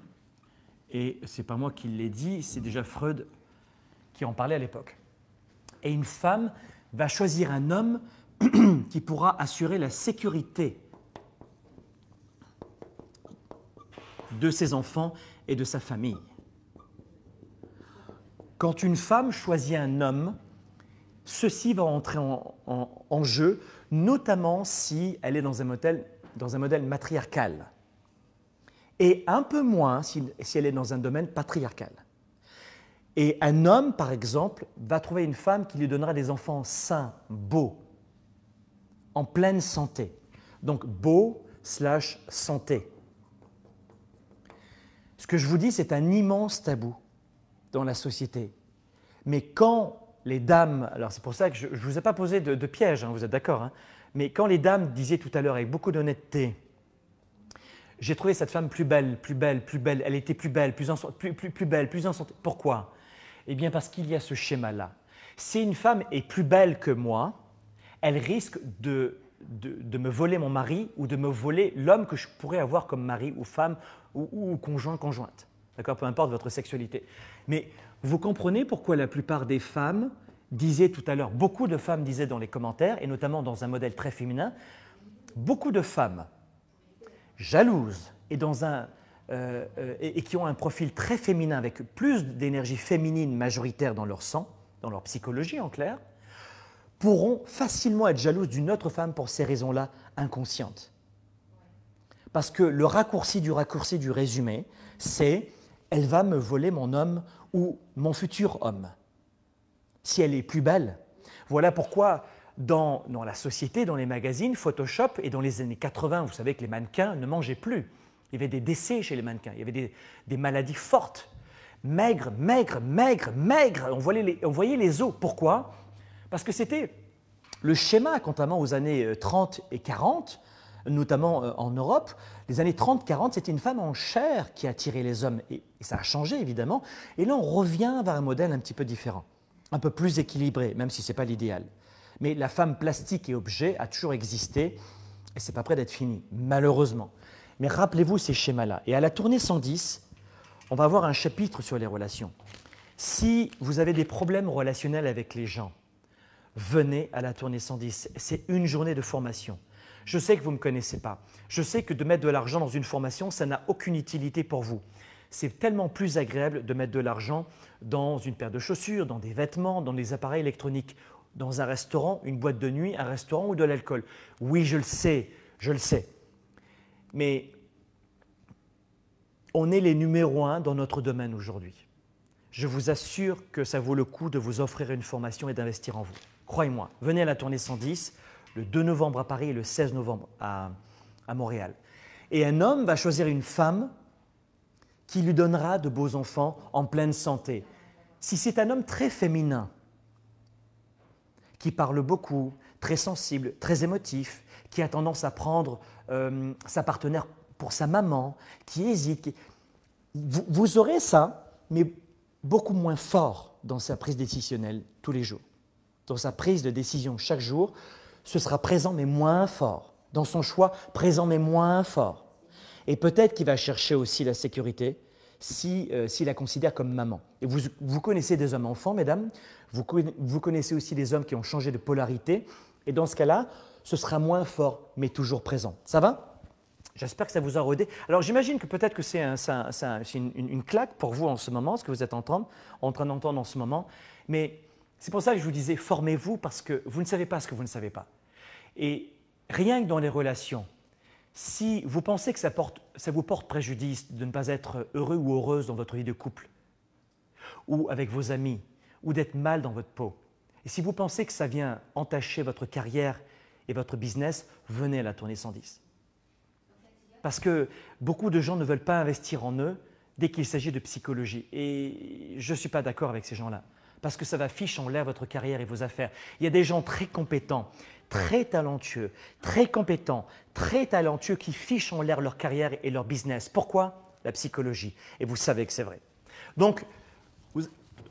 Speaker 1: Et ce n'est pas moi qui l'ai dit, c'est déjà Freud qui en parlait à l'époque. Et une femme va choisir un homme qui pourra assurer la sécurité de ses enfants et de sa famille. Quand une femme choisit un homme, ceci va entrer en, jeu, notamment si elle est dans un, modèle, dans un modèle matriarcal, et un peu moins si, elle est dans un domaine patriarcal. Et un homme, par exemple, va trouver une femme qui lui donnera des enfants sains, beaux, en pleine santé. Donc beau slash santé. Ce que je vous dis, c'est un immense tabou dans la société. Mais quand les dames, alors c'est pour ça que je ne vous ai pas posé de, piège, hein, vous êtes d'accord, hein. mais quand les dames disaient tout à l'heure avec beaucoup d'honnêteté, j'ai trouvé cette femme plus belle, plus belle, plus belle, elle était plus belle, plus, en, plus, plus, plus belle, plus en Pourquoi Eh bien parce qu'il y a ce schéma-là. Si une femme est plus belle que moi, elle risque de, de, me voler mon mari ou de me voler l'homme que je pourrais avoir comme mari ou femme ou conjoint, conjointe. D'accord Peu importe votre sexualité. Mais vous comprenez pourquoi la plupart des femmes disaient tout à l'heure, beaucoup de femmes disaient dans les commentaires, et notamment dans un modèle très féminin, beaucoup de femmes jalouses et, dans un, euh, euh, et qui ont un profil très féminin, avec plus d'énergie féminine majoritaire dans leur sang, dans leur psychologie en clair, pourront facilement être jalouses d'une autre femme pour ces raisons-là inconscientes. Parce que le raccourci du raccourci du résumé, c'est elle va me voler mon homme ou mon futur homme. Si elle est plus belle, voilà pourquoi dans, la société, dans les magazines, Photoshop, et dans les années 80, vous savez que les mannequins ne mangeaient plus. Il y avait des décès chez les mannequins, il y avait des, maladies fortes. Maigres, maigres, maigres, maigres, on voyait les, on os. Pourquoi Parce que c'était le schéma, contrairement aux années 30 euh, et 40, notamment euh, en Europe. Les années 30-40, c'était une femme en chair qui attirait les hommes, et, ça a changé évidemment. Et là, on revient vers un modèle un petit peu différent, un peu plus équilibré, même si ce n'est pas l'idéal. Mais la femme plastique et objet a toujours existé, et c'est pas prêt d'être fini, malheureusement. Mais rappelez-vous ces schémas-là. Et à la tournée 110, on va avoir un chapitre sur les relations. Si vous avez des problèmes relationnels avec les gens, venez à la tournée 110. C'est une journée de formation. Je sais que vous ne me connaissez pas. Je sais que de mettre de l'argent dans une formation, ça n'a aucune utilité pour vous. C'est tellement plus agréable de mettre de l'argent dans une paire de chaussures, dans des vêtements, dans des appareils électroniques, dans un restaurant, une boîte de nuit, un restaurant ou de l'alcool. Oui, je le sais, je le sais. Mais on est les numéros un dans notre domaine aujourd'hui. Je vous assure que ça vaut le coup de vous offrir une formation et d'investir en vous. Croyez-moi, venez à la tournée 110 le 2 novembre à Paris et le 16 novembre à, Montréal. Et un homme va choisir une femme qui lui donnera de beaux enfants en pleine santé. Si c'est un homme très féminin, qui parle beaucoup, très sensible, très émotif, qui a tendance à prendre euh, sa partenaire pour sa maman, qui hésite, vous aurez ça, mais beaucoup moins fort dans sa prise décisionnelle tous les jours. Dans sa prise de décision chaque jour, ce sera présent mais moins fort. Dans son choix, présent mais moins fort. Et peut-être qu'il va chercher aussi la sécurité euh, s'il si, la considère comme maman. Et vous, connaissez des hommes enfants, mesdames, vous, vous connaissez aussi des hommes qui ont changé de polarité, et dans ce cas-là, ce sera moins fort, mais toujours présent. Ça va J'espère que ça vous a rodé. Alors j'imagine que peut-être que c'est une, claque pour vous en ce moment, ce que vous êtes en train, en train d'entendre en ce moment. Mais c'est pour ça que je vous disais, formez-vous parce que vous ne savez pas ce que vous ne savez pas. Et rien que dans les relations, si vous pensez que ça, vous porte préjudice de ne pas être heureux ou heureuse dans votre vie de couple, ou avec vos amis, ou d'être mal dans votre peau, et si vous pensez que ça vient entacher votre carrière et votre business, venez à la tournée 110. Parce que beaucoup de gens ne veulent pas investir en eux dès qu'il s'agit de psychologie. Et je ne suis pas d'accord avec ces gens-là. Parce que ça va fiche en l'air votre carrière et vos affaires. Il y a des gens très compétents très talentueux, très compétents, très talentueux qui fichent en l'air leur carrière et leur business. Pourquoi La psychologie. Et vous savez que c'est vrai. Donc,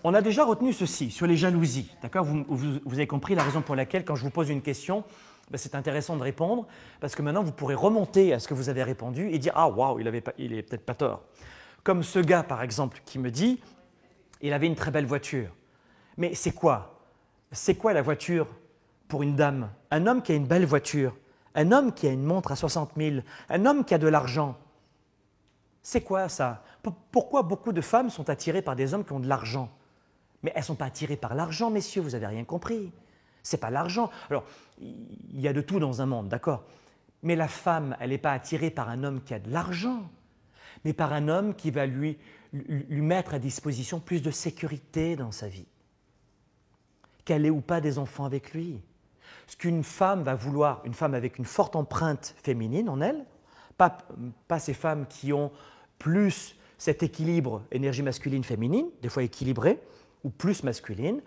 Speaker 1: on a déjà retenu ceci sur les jalousies. D'accord vous, avez compris la raison pour laquelle, quand je vous pose une question, ben, c'est intéressant de répondre parce que maintenant vous pourrez remonter à ce que vous avez répondu et dire Ah, waouh, il, n'est il est peut-être pas tort. Comme ce gars, par exemple, qui me dit Il avait une très belle voiture. Mais c'est quoi C'est quoi la voiture pour une dame, un homme qui a une belle voiture, un homme qui a une montre à 60 000, un homme qui a de l'argent. C'est quoi ça Pourquoi beaucoup de femmes sont attirées par des hommes qui ont de l'argent Mais elles ne sont pas attirées par l'argent, messieurs, vous n'avez rien compris. C'est pas l'argent. Alors, il y a de tout dans un monde, d'accord Mais la femme, elle n'est pas attirée par un homme qui a de l'argent, mais par un homme qui va lui, lui mettre à disposition plus de sécurité dans sa vie. Qu'elle ait ou pas des enfants avec lui, ce qu'une femme va vouloir, une femme avec une forte empreinte féminine en elle, pas, ces femmes qui ont plus cet équilibre énergie masculine-féminine, des fois équilibrée, ou plus masculine,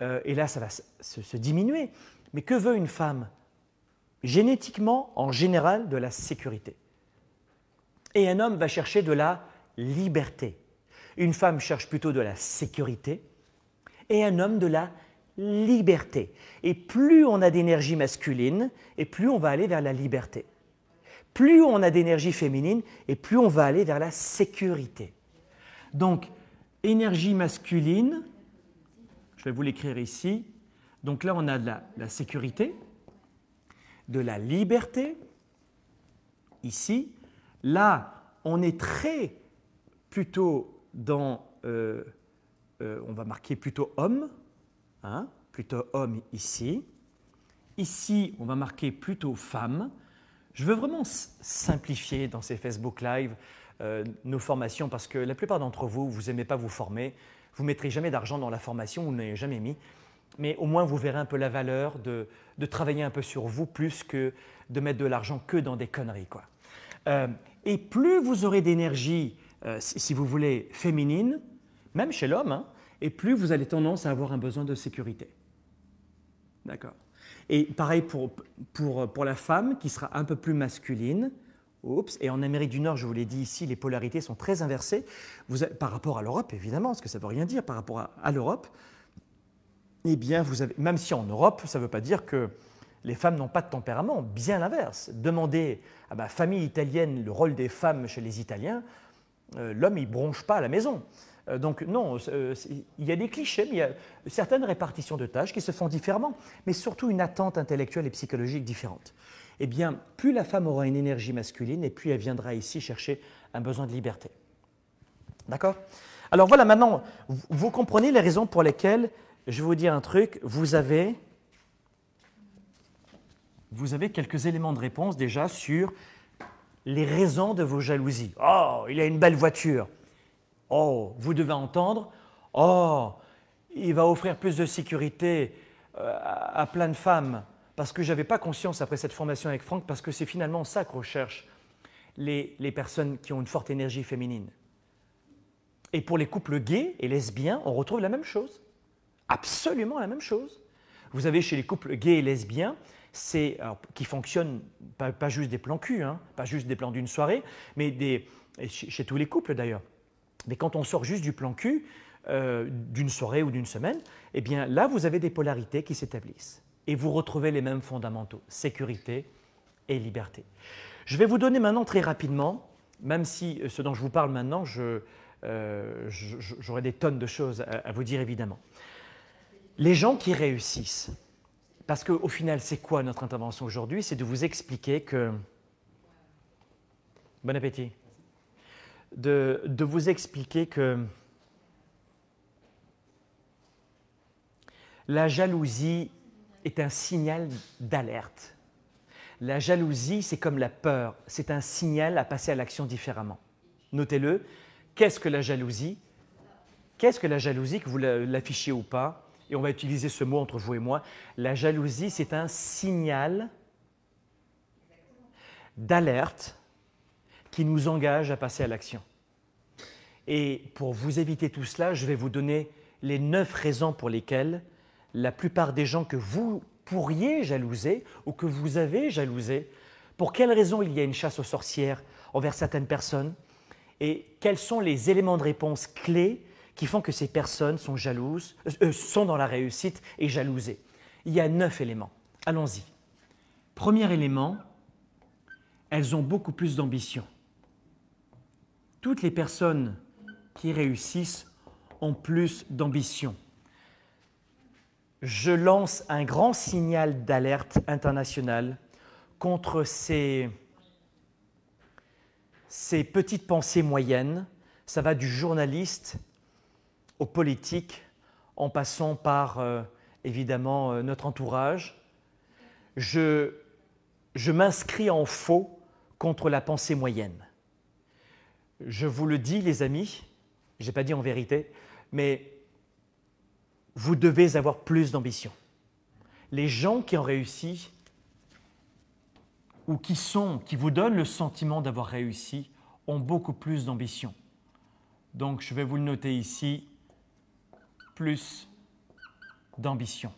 Speaker 1: euh, et là ça va se, diminuer. Mais que veut une femme Génétiquement, en général, de la sécurité. Et un homme va chercher de la liberté. Une femme cherche plutôt de la sécurité, et un homme de la liberté liberté. Et plus on a d'énergie masculine, et plus on va aller vers la liberté. Plus on a d'énergie féminine, et plus on va aller vers la sécurité. Donc, énergie masculine, je vais vous l'écrire ici. Donc là, on a de la, sécurité, de la liberté, ici. Là, on est très plutôt dans, euh, euh, on va marquer plutôt homme, Hein, plutôt homme ici. Ici, on va marquer plutôt femme. Je veux vraiment simplifier dans ces Facebook Live euh, nos formations parce que la plupart d'entre vous, vous n'aimez pas vous former, vous ne mettrez jamais d'argent dans la formation, vous n'avez jamais mis, mais au moins vous verrez un peu la valeur de, travailler un peu sur vous plus que de mettre de l'argent que dans des conneries. Quoi. Euh, et plus vous aurez d'énergie, euh, si vous voulez, féminine, même chez l'homme, hein, et plus vous avez tendance à avoir un besoin de sécurité. D'accord Et pareil pour, pour, pour, la femme qui sera un peu plus masculine. Oups. Et en Amérique du Nord, je vous l'ai dit ici, les polarités sont très inversées vous par rapport à l'Europe, évidemment, parce que ça ne veut rien dire par rapport à, l'Europe. Eh bien, vous avez, même si en Europe, ça ne veut pas dire que les femmes n'ont pas de tempérament, bien l'inverse. Demandez à ma famille italienne le rôle des femmes chez les Italiens, euh, l'homme, il bronche pas à la maison. Euh, donc non, euh, il y a des clichés, mais il y a certaines répartitions de tâches qui se font différemment, mais surtout une attente intellectuelle et psychologique différente. Eh bien, plus la femme aura une énergie masculine, et plus elle viendra ici chercher un besoin de liberté. D'accord Alors voilà, maintenant, vous comprenez les raisons pour lesquelles, je vais vous dire un truc, vous avez, vous avez quelques éléments de réponse déjà sur les raisons de vos jalousies. Oh, il a une belle voiture Oh, vous devez entendre, oh, il va offrir plus de sécurité euh, à plein de femmes. Parce que je n'avais pas conscience après cette formation avec Franck, parce que c'est finalement ça que recherche les, personnes qui ont une forte énergie féminine. Et pour les couples gays et lesbiens, on retrouve la même chose. Absolument la même chose. Vous avez chez les couples gays et lesbiens, c'est, qui fonctionnent pas, juste des plans cul, hein, pas juste des plans d'une soirée, mais des, chez tous les couples d'ailleurs, mais quand on sort juste du plan Q, euh, d'une soirée ou d'une semaine, eh bien là, vous avez des polarités qui s'établissent. Et vous retrouvez les mêmes fondamentaux, sécurité et liberté. Je vais vous donner maintenant très rapidement, même si euh, ce dont je vous parle maintenant, euh, j'aurai des tonnes de choses à, à vous dire évidemment. Les gens qui réussissent, parce qu'au final, c'est quoi notre intervention aujourd'hui C'est de vous expliquer que... Bon appétit de, vous expliquer que la jalousie est un signal d'alerte. La jalousie, c'est comme la peur, c'est un signal à passer à l'action différemment. Notez-le, qu'est-ce que la jalousie Qu'est-ce que la jalousie, que vous l'affichiez ou pas Et on va utiliser ce mot entre vous et moi. La jalousie, c'est un signal d'alerte qui nous engage à passer à l'action. Et pour vous éviter tout cela, je vais vous donner les neuf raisons pour lesquelles la plupart des gens que vous pourriez jalouser ou que vous avez jalousé, pour quelles raisons il y a une chasse aux sorcières envers certaines personnes et quels sont les éléments de réponse clés qui font que ces personnes sont jalouses, euh, euh, sont dans la réussite et jalousées. Il y a neuf éléments. Allons-y. Premier élément, elles ont beaucoup plus d'ambition toutes les personnes qui réussissent ont plus d'ambition. Je lance un grand signal d'alerte internationale contre ces, ces petites pensées moyennes. Ça va du journaliste au politique, en passant par euh, évidemment euh, notre entourage. Je, je m'inscris en faux contre la pensée moyenne je vous le dis, les amis, je n'ai pas dit en vérité, mais vous devez avoir plus d'ambition. Les gens qui ont réussi, ou qui sont, qui vous donnent le sentiment d'avoir réussi, ont beaucoup plus d'ambition. Donc je vais vous le noter ici, plus d'ambition.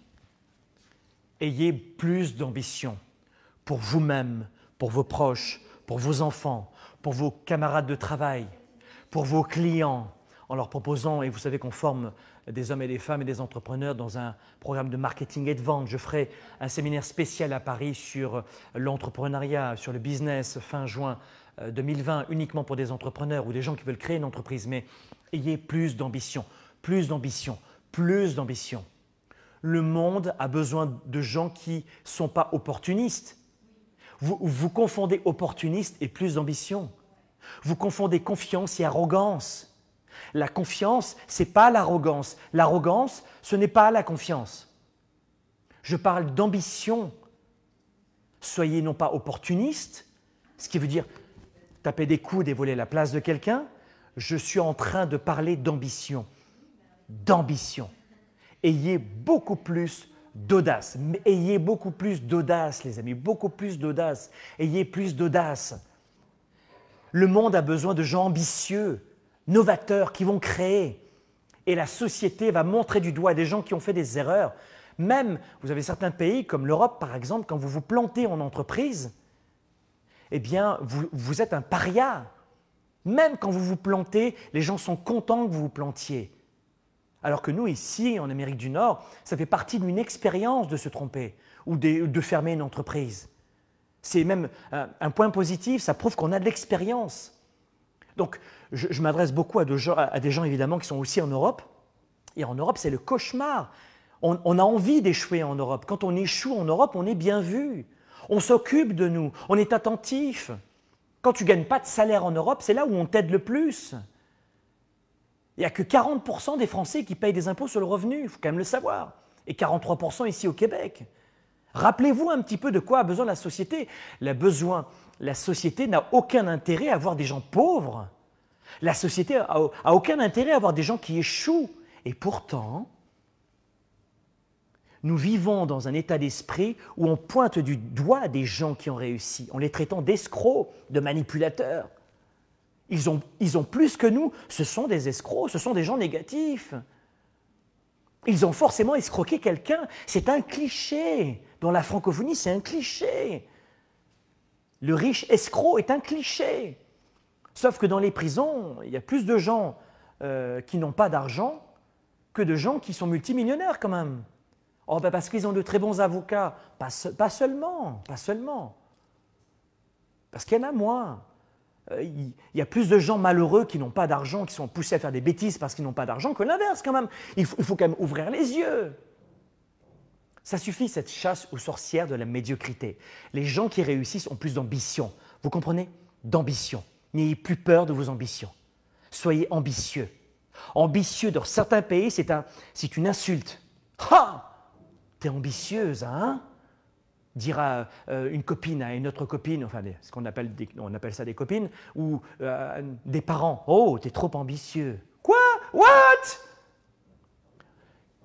Speaker 1: Ayez plus d'ambition pour vous-même, pour vos proches, pour vos enfants, pour vos camarades de travail, pour vos clients, en leur proposant, et vous savez qu'on forme des hommes et des femmes et des entrepreneurs dans un programme de marketing et de vente. Je ferai un séminaire spécial à Paris sur l'entrepreneuriat, sur le business fin juin 2020, euh, uniquement pour des entrepreneurs ou des gens qui veulent créer une entreprise. Mais ayez plus d'ambition, plus d'ambition, plus d'ambition. Le monde a besoin de gens qui ne sont pas opportunistes, vous, confondez opportuniste et plus d'ambition. Vous confondez confiance et arrogance. La confiance, ce n'est pas l'arrogance. L'arrogance, ce n'est pas la confiance. Je parle d'ambition. Soyez non pas opportuniste, ce qui veut dire taper des coudes et voler la place de quelqu'un. Je suis en train de parler d'ambition. D'ambition. Ayez beaucoup plus d'audace. Ayez beaucoup plus d'audace, les amis, beaucoup plus d'audace. Ayez plus d'audace. Le monde a besoin de gens ambitieux, novateurs, qui vont créer. Et la société va montrer du doigt des gens qui ont fait des erreurs. Même, vous avez certains pays, comme l'Europe par exemple, quand vous vous plantez en entreprise, eh bien, vous, vous êtes un paria. Même quand vous vous plantez, les gens sont contents que vous vous plantiez. Alors que nous, ici, en Amérique du Nord, ça fait partie d'une expérience de se tromper ou de, fermer une entreprise. C'est même euh, un, point positif, ça prouve qu'on a de l'expérience. Donc, je, m'adresse beaucoup à, des gens, évidemment, qui sont aussi en Europe. Et en Europe, c'est le cauchemar. On, on a envie d'échouer en Europe. Quand on échoue en Europe, on est bien vu. On s'occupe de nous. On est attentif. Quand tu gagnes pas de salaire en Europe, c'est là où on t'aide le plus. Il n'y a que 40% des Français qui payent des impôts sur le revenu, il faut quand même le savoir, et 43% ici au Québec. Rappelez-vous un petit peu de quoi a besoin la société. La, besoin, la société n'a aucun intérêt à avoir des gens pauvres. La société n'a aucun intérêt à avoir des gens qui échouent. Et pourtant, nous vivons dans un état d'esprit où on pointe du doigt des gens qui ont réussi, en les traitant d'escrocs, de manipulateurs. Ils ont, plus que nous. Ce sont des escrocs, ce sont des gens négatifs. Ils ont forcément escroqué quelqu'un. C'est un cliché. Dans la francophonie, c'est un cliché. Le riche escroc est un cliché. Sauf que dans les prisons, il y a plus de gens euh, qui n'ont pas d'argent que de gens qui sont multimillionnaires quand même. Oh, ben parce qu'ils ont de très bons avocats. Pas, pas seulement, pas seulement. Parce qu'il y en a moins. Euh, il y a plus de gens malheureux qui n'ont pas d'argent, qui sont poussés à faire des bêtises parce qu'ils n'ont pas d'argent que l'inverse quand même. Il faut, quand même ouvrir les yeux. Ça suffit cette chasse aux sorcières de la médiocrité. Les gens qui réussissent ont plus d'ambition. Vous comprenez D'ambition. N'ayez plus peur de vos ambitions. Soyez ambitieux. Ambitieux dans certains pays, c'est un, une insulte. Ah T'es ambitieuse, hein dira euh, une copine à une autre copine, enfin ce qu'on appelle, on appelle ça des copines, ou euh, des parents, oh, t'es trop ambitieux. Quoi What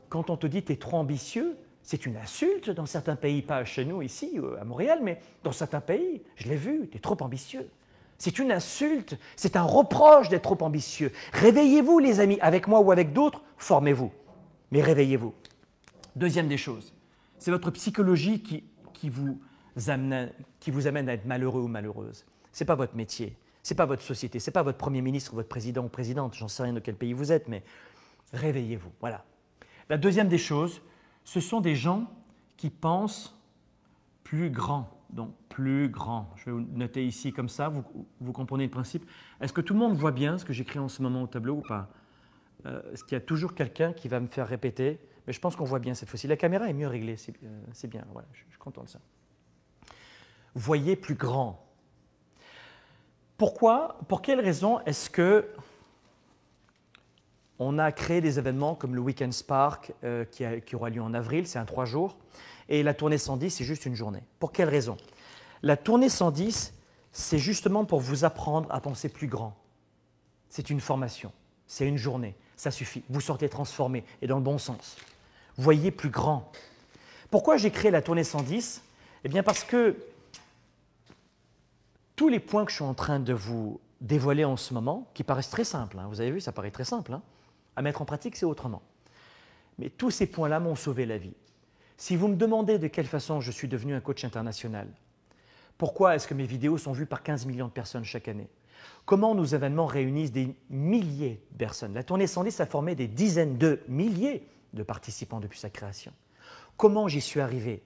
Speaker 1: Quand on te dit t'es trop ambitieux, c'est une insulte dans certains pays, pas chez nous ici, euh, à Montréal, mais dans certains pays, je l'ai vu, t'es trop ambitieux. C'est une insulte, c'est un reproche d'être trop ambitieux. Réveillez-vous les amis, avec moi ou avec d'autres, formez-vous, mais réveillez-vous. Deuxième des choses, c'est votre psychologie qui qui vous amène, qui vous amène à être malheureux ou malheureuse. Ce n'est pas votre métier, ce n'est pas votre société, ce n'est pas votre Premier ministre votre président ou présidente, j'en sais rien de quel pays vous êtes, mais réveillez-vous. Voilà. La deuxième des choses, ce sont des gens qui pensent plus grand, donc plus grand. Je vais vous noter ici comme ça, vous, vous comprenez le principe. Est-ce que tout le monde voit bien ce que j'écris en ce moment au tableau ou pas euh, Est-ce qu'il y a toujours quelqu'un qui va me faire répéter mais je pense qu'on voit bien cette fois-ci. La caméra est mieux réglée, c'est euh, bien, voilà, je, suis content de ça. Voyez plus grand. Pourquoi, pour quelles raisons est-ce que on a créé des événements comme le Weekend Spark euh, qui, qui, aura lieu en avril, c'est un trois jours, et la tournée 110, c'est juste une journée. Pour quelles raisons La tournée 110, c'est justement pour vous apprendre à penser plus grand. C'est une formation, c'est une journée, ça suffit. Vous sortez transformé et dans le bon sens voyez plus grand. Pourquoi j'ai créé la tournée 110 Eh bien parce que tous les points que je suis en train de vous dévoiler en ce moment, qui paraissent très simples, hein, vous avez vu, ça paraît très simple, hein, à mettre en pratique, c'est autrement. Mais tous ces points-là m'ont sauvé la vie. Si vous me demandez de quelle façon je suis devenu un coach international, pourquoi est-ce que mes vidéos sont vues par 15 millions de personnes chaque année Comment nos événements réunissent des milliers de personnes La tournée 110 a formé des dizaines de milliers de participants depuis sa création. Comment j'y suis arrivé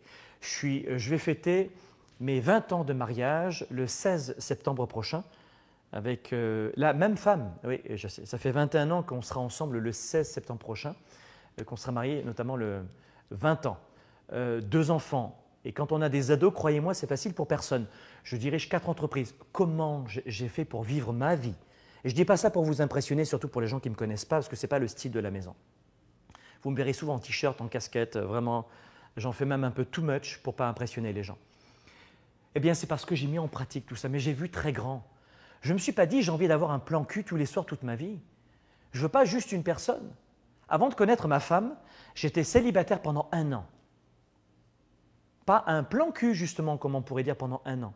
Speaker 1: euh, je, vais fêter mes 20 ans de mariage le 16 septembre prochain avec euh, la même femme. Oui, ça fait 21 ans qu'on sera ensemble le 16 septembre prochain, euh, qu'on sera mariés notamment le 20 ans. deux enfants. Et quand on a des ados, croyez-moi, c'est facile pour personne. Je dirige quatre entreprises. Comment j'ai fait pour vivre ma vie Et je ne dis pas ça pour vous impressionner, surtout pour les gens qui ne me connaissent pas, parce que ce n'est pas le style de la maison. Vous me verrez souvent en t-shirt, en casquette, euh, vraiment, j'en fais même un peu too much pour pas impressionner les gens. Eh bien, c'est parce que j'ai mis en pratique tout ça, mais j'ai vu très grand. Je ne me suis pas dit j'ai envie d'avoir un plan cul tous les soirs toute ma vie. Je veux pas juste une personne. Avant de connaître ma femme, j'étais célibataire pendant un an. Pas un plan cul, justement, comme on pourrait dire, pendant un an.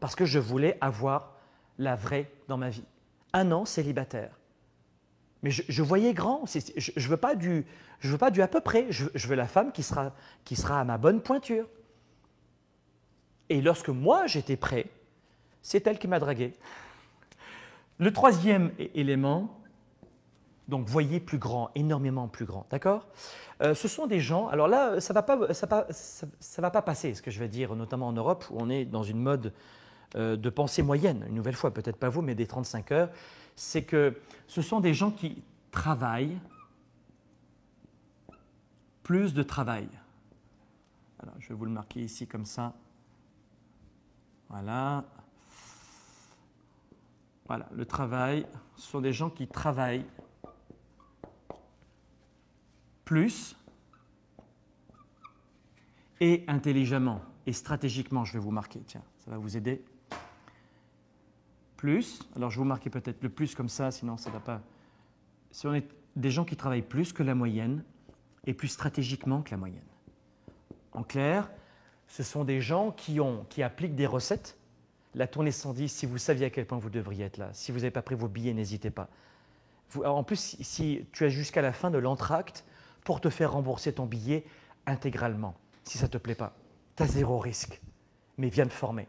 Speaker 1: Parce que je voulais avoir la vraie dans ma vie. Un an célibataire. Mais je, voyais grand. Je ne veux, pas du, je veux pas du à peu près. Je, veux la femme qui sera, qui sera à ma bonne pointure. Et lorsque moi, j'étais prêt, c'est elle qui m'a dragué. Le troisième élément, donc voyez plus grand, énormément plus grand, d'accord euh, Ce sont des gens, alors là, ça ne va, pas, ça passer, ce que je vais dire, notamment en Europe, où on est dans une mode euh, de pensée moyenne, une nouvelle fois, peut-être pas vous, mais des 35 heures, c'est que ce sont des gens qui travaillent plus de travail. je vais vous le marquer ici comme ça. Voilà. Voilà, le travail, ce sont des gens qui travaillent plus et intelligemment et stratégiquement, je vais vous marquer, tiens, ça va vous aider plus, alors je vous marquais peut-être le plus comme ça, sinon ça ne va pas. Si on est des gens qui travaillent plus que la moyenne et plus stratégiquement que la moyenne. En clair, ce sont des gens qui, appliquent des recettes. La tournée 110, si vous saviez à quel point vous devriez être là, si vous n'avez pas pris vos billets, n'hésitez pas. en plus, si, tu as jusqu'à la fin de l'entracte pour te faire rembourser ton billet intégralement, si ça ne te plaît pas, tu as zéro risque, mais viens te former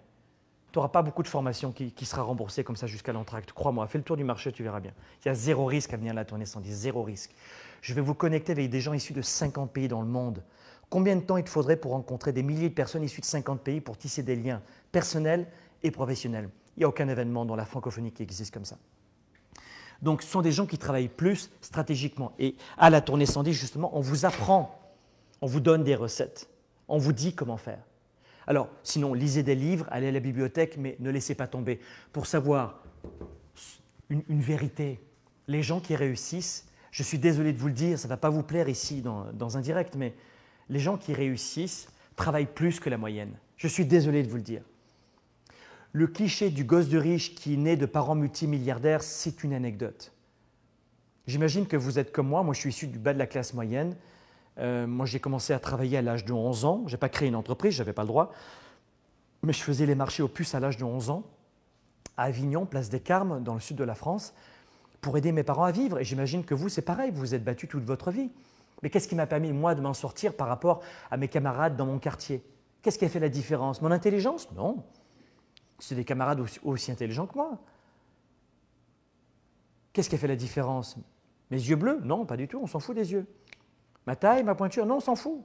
Speaker 1: tu n'auras pas beaucoup de formation qui, sera remboursée comme ça jusqu'à l'entracte. Crois-moi, fais le tour du marché, tu verras bien. Il y a zéro risque à venir à la sans dire, zéro risque. Je vais vous connecter avec des gens issus de 50 pays dans le monde. Combien de temps il te faudrait pour rencontrer des milliers de personnes issues de 50 pays pour tisser des liens personnels et professionnels Il n'y a aucun événement dans la francophonie qui existe comme ça. Donc ce sont des gens qui travaillent plus stratégiquement. Et à la tournée 110, justement, on vous apprend, on vous donne des recettes, on vous dit comment faire. Alors, sinon, lisez des livres, allez à la bibliothèque, mais ne laissez pas tomber. Pour savoir une, vérité, les gens qui réussissent, je suis désolé de vous le dire, ça ne va pas vous plaire ici dans, dans un direct, mais les gens qui réussissent travaillent plus que la moyenne. Je suis désolé de vous le dire. Le cliché du gosse de riche qui naît de parents multimilliardaires, c'est une anecdote. J'imagine que vous êtes comme moi, moi je suis issu du bas de la classe moyenne, euh, moi, j'ai commencé à travailler à l'âge de 11 ans. Je n'ai pas créé une entreprise, je n'avais pas le droit. Mais je faisais les marchés aux puces à l'âge de 11 ans, à Avignon, place des Carmes, dans le sud de la France, pour aider mes parents à vivre. Et j'imagine que vous, c'est pareil, vous vous êtes battu toute votre vie. Mais qu'est-ce qui m'a permis, moi, de m'en sortir par rapport à mes camarades dans mon quartier Qu'est-ce qui a fait la différence Mon intelligence Non. C'est des camarades aussi intelligents que moi. Qu'est-ce qui a fait la différence Mes yeux bleus Non, pas du tout, on s'en fout des yeux. Ma taille, ma pointure, non, on s'en fout.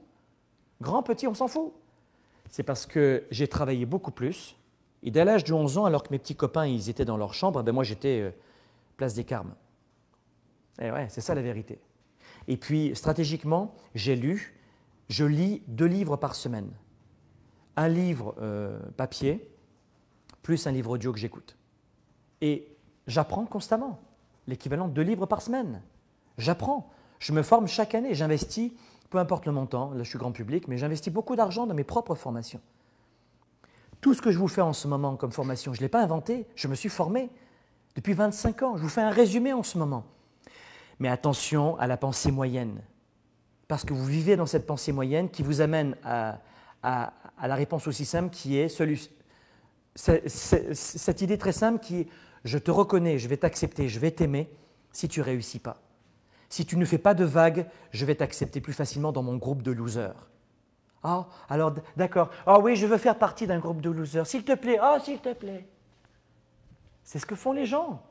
Speaker 1: Grand, petit, on s'en fout. C'est parce que j'ai travaillé beaucoup plus. Et dès l'âge de 11 ans, alors que mes petits copains, ils étaient dans leur chambre, ben moi, j'étais euh, place des Carmes. Et eh ouais, c'est ça la vérité. Et puis, stratégiquement, j'ai lu, je lis deux livres par semaine. Un livre euh, papier, plus un livre audio que j'écoute. Et j'apprends constamment, l'équivalent de deux livres par semaine. J'apprends. Je me forme chaque année, j'investis, peu importe le montant, là je suis grand public, mais j'investis beaucoup d'argent dans mes propres formations. Tout ce que je vous fais en ce moment comme formation, je ne l'ai pas inventé, je me suis formé depuis 25 ans. Je vous fais un résumé en ce moment. Mais attention à la pensée moyenne, parce que vous vivez dans cette pensée moyenne qui vous amène à, la réponse aussi simple qui est cette idée très simple qui est je te reconnais, je vais t'accepter, je vais t'aimer si tu réussis pas. Si tu ne fais pas de vagues, je vais t'accepter plus facilement dans mon groupe de losers. Ah, alors d'accord. Ah oh, oui, je veux faire partie d'un groupe de losers. S'il te plaît, oh, s'il te plaît. C'est ce que font les gens.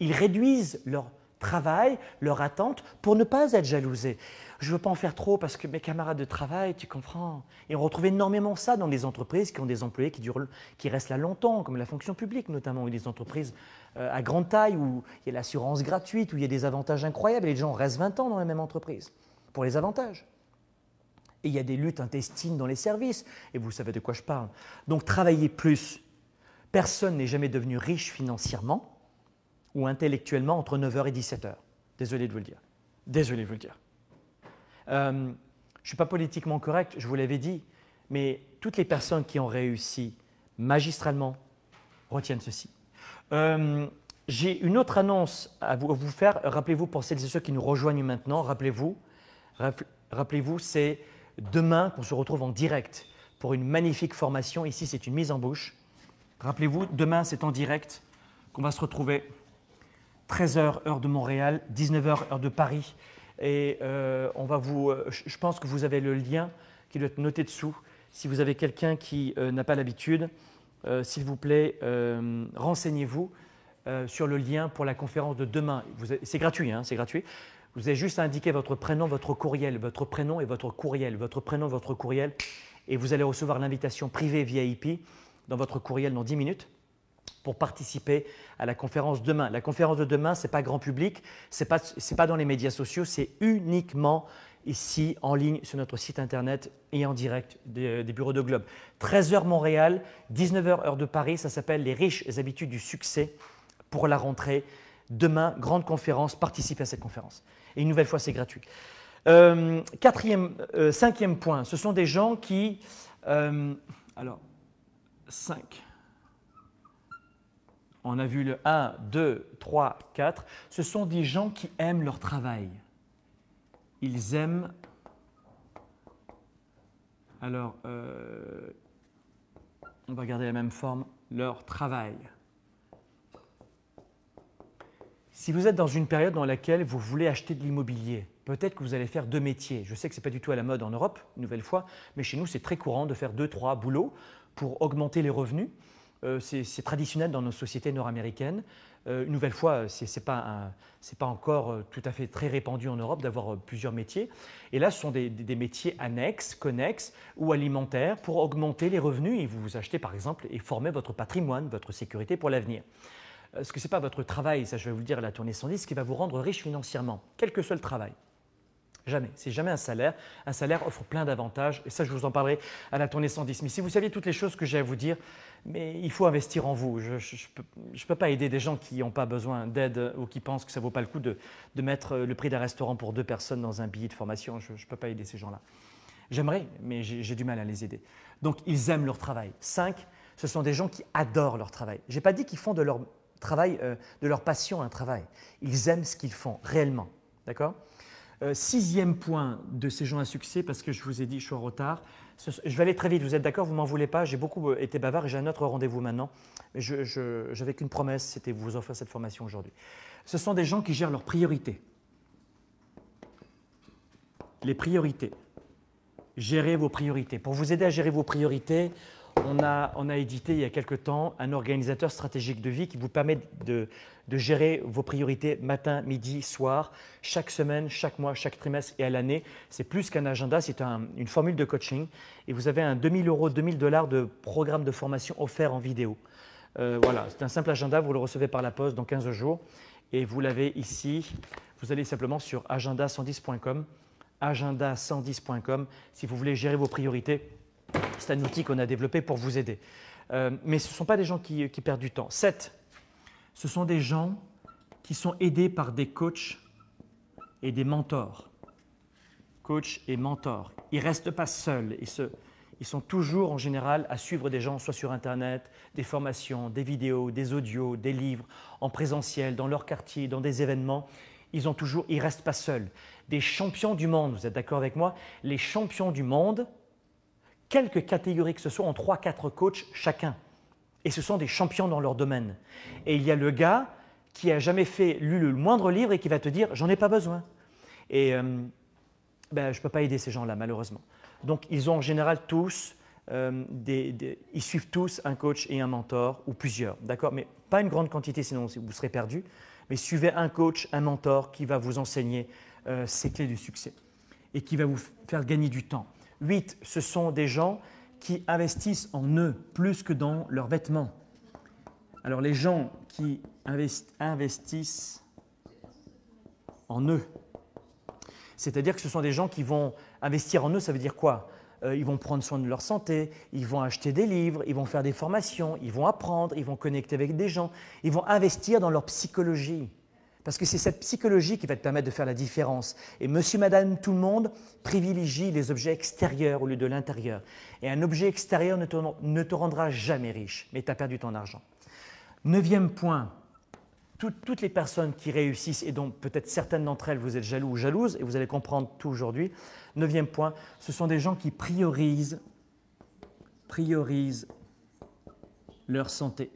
Speaker 1: Ils réduisent leur travail, leur attente, pour ne pas être jalousés. Je ne veux pas en faire trop parce que mes camarades de travail, tu comprends. Et on retrouve énormément ça dans les entreprises qui ont des employés qui, qui restent là longtemps, comme la fonction publique notamment, ou les entreprises euh, à grande taille, où il y a l'assurance gratuite, où il y a des avantages incroyables, et les gens restent 20 ans dans la même entreprise, pour les avantages. Et il y a des luttes intestines dans les services, et vous savez de quoi je parle. Donc travaillez plus. Personne n'est jamais devenu riche financièrement ou intellectuellement entre 9h et 17h. Désolé de vous le dire. Désolé de vous le dire. Euh, je ne suis pas politiquement correct, je vous l'avais dit, mais toutes les personnes qui ont réussi magistralement retiennent ceci. Euh, j'ai une autre annonce à vous, faire. Rappelez-vous, pour celles et ceux qui nous rejoignent maintenant, rappelez-vous, rappelez-vous, c'est demain qu'on se retrouve en direct pour une magnifique formation. Ici, c'est une mise en bouche. Rappelez-vous, demain, c'est en direct qu'on va se retrouver 13h, heure de Montréal, 19h, heure de Paris. Et euh, on va vous, euh, je pense que vous avez le lien qui doit être noté dessous. Si vous avez quelqu'un qui n'a pas l'habitude, euh, s'il vous plaît, euh, renseignez-vous euh, sur le lien pour la conférence de demain. C'est gratuit, hein, c'est gratuit. Vous avez juste à indiquer votre prénom, votre courriel, votre prénom et votre courriel, votre prénom, votre courriel, et vous allez recevoir l'invitation privée VIP dans votre courriel dans 10 minutes pour participer à la conférence demain. La conférence de demain, ce n'est pas grand public, ce n'est pas, dans les médias sociaux, c'est uniquement ici en ligne sur notre site internet et en direct des, euh, bureaux de Globe. 13h Montréal, 19h heure de Paris, ça s'appelle Les riches habitudes du succès pour la rentrée. Demain, grande conférence, participez à cette conférence. Et une nouvelle fois, c'est gratuit. Euh, quatrième, euh, cinquième point, ce sont des gens qui... alors, 5. On a vu le 1, 2, 3, 4. Ce sont des gens qui aiment leur travail ils aiment. Alors, euh, on va garder la même forme, leur travail. Si vous êtes dans une période dans laquelle vous voulez acheter de l'immobilier, peut-être que vous allez faire deux métiers. Je sais que ce n'est pas du tout à la mode en Europe, nouvelle fois, mais chez nous, c'est très courant de faire deux, trois boulots pour augmenter les revenus. Euh, c'est traditionnel dans nos sociétés nord-américaines. Euh, une nouvelle fois, ce n'est pas, encore euh, tout à fait très répandu en Europe d'avoir plusieurs métiers. Et là, ce sont des, métiers annexes, connexes ou alimentaires pour augmenter les revenus et vous vous achetez par exemple et former votre patrimoine, votre sécurité pour l'avenir. Parce que ce n'est pas votre travail, ça je vais vous le dire à la tournée 110, qui va vous rendre riche financièrement, quel que soit le travail. Jamais. C'est jamais un salaire. Un salaire offre plein d'avantages et ça, je vous en parlerai à la tournée 110. Mais si vous saviez toutes les choses que j'ai à vous dire, mais il faut investir en vous. Je ne peux, pas aider des gens qui n'ont pas besoin d'aide ou qui pensent que ça ne vaut pas le coup de, mettre euh, le prix d'un restaurant pour deux personnes dans un billet de formation. Je ne peux pas aider ces gens-là. J'aimerais, mais j'ai du mal à les aider. Donc, ils aiment leur travail. Cinq, ce sont des gens qui adorent leur travail. Je n'ai pas dit qu'ils font de leur travail, euh, de leur passion un travail. Ils aiment ce qu'ils font réellement. D'accord euh, sixième point de ces gens à succès, parce que je vous ai dit, je suis en retard. Je vais aller très vite, vous êtes d'accord, vous m'en voulez pas, j'ai beaucoup euh, été bavard et j'ai un autre rendez-vous maintenant. mais Je n'avais qu'une promesse, c'était vous offrir cette formation aujourd'hui. Ce sont des gens qui gèrent leurs priorités. Les priorités. Gérer vos priorités. Pour vous aider à gérer vos priorités, on a, édité il y a quelques temps un organisateur stratégique de vie qui vous permet de, gérer vos priorités matin, midi, soir, chaque semaine, chaque mois, chaque trimestre et à l'année. C'est plus qu'un agenda, c'est une formule de coaching. Et vous avez un 2000 euros, 2000 dollars de programme de formation offert en vidéo. Euh, voilà, c'est un simple agenda, vous le recevez par la poste dans 15 jours. Et vous l'avez ici, vous allez simplement sur agenda110.com, agenda110.com, si vous voulez gérer vos priorités c'est un outil qu'on a développé pour vous aider. Euh, mais ce ne sont pas des gens qui, perdent du temps. 7. Ce sont des gens qui sont aidés par des coachs et des mentors. Coachs et mentors. Ils ne restent pas seuls. Ils, ils sont toujours en général à suivre des gens, soit sur Internet, des formations, des vidéos, des audios, des livres, en présentiel, dans leur quartier, dans des événements. Ils ont toujours, ils restent pas seuls. Des champions du monde, vous êtes d'accord avec moi Les champions du monde, Quelques catégories que ce soit, en 3-4 coachs chacun. Et ce sont des champions dans leur domaine. Et il y a le gars qui a jamais fait lu le moindre livre et qui va te dire j'en ai pas besoin. Et euh, ben, je ne peux pas aider ces gens-là, malheureusement. Donc ils ont en général tous, euh, des, ils suivent tous un coach et un mentor ou plusieurs, d'accord Mais pas une grande quantité, sinon vous serez perdu. Mais suivez un coach, un mentor qui va vous enseigner euh, ses ces clés du succès et qui va vous faire gagner du temps. 8. Ce sont des gens qui investissent en eux plus que dans leurs vêtements. Alors les gens qui investissent en eux, c'est-à-dire que ce sont des gens qui vont investir en eux, ça veut dire quoi euh, ils vont prendre soin de leur santé, ils vont acheter des livres, ils vont faire des formations, ils vont apprendre, ils vont connecter avec des gens, ils vont investir dans leur psychologie. Parce que c'est cette psychologie qui va te permettre de faire la différence. Et monsieur, madame, tout le monde privilégie les objets extérieurs au lieu de l'intérieur. Et un objet extérieur ne te, rendra jamais riche, mais tu as perdu ton argent. Neuvième point, toutes les personnes qui réussissent, et dont peut-être certaines d'entre elles vous êtes jaloux ou jalouses, et vous allez comprendre tout aujourd'hui. Neuvième point, ce sont des gens qui priorisent, priorisent leur santé.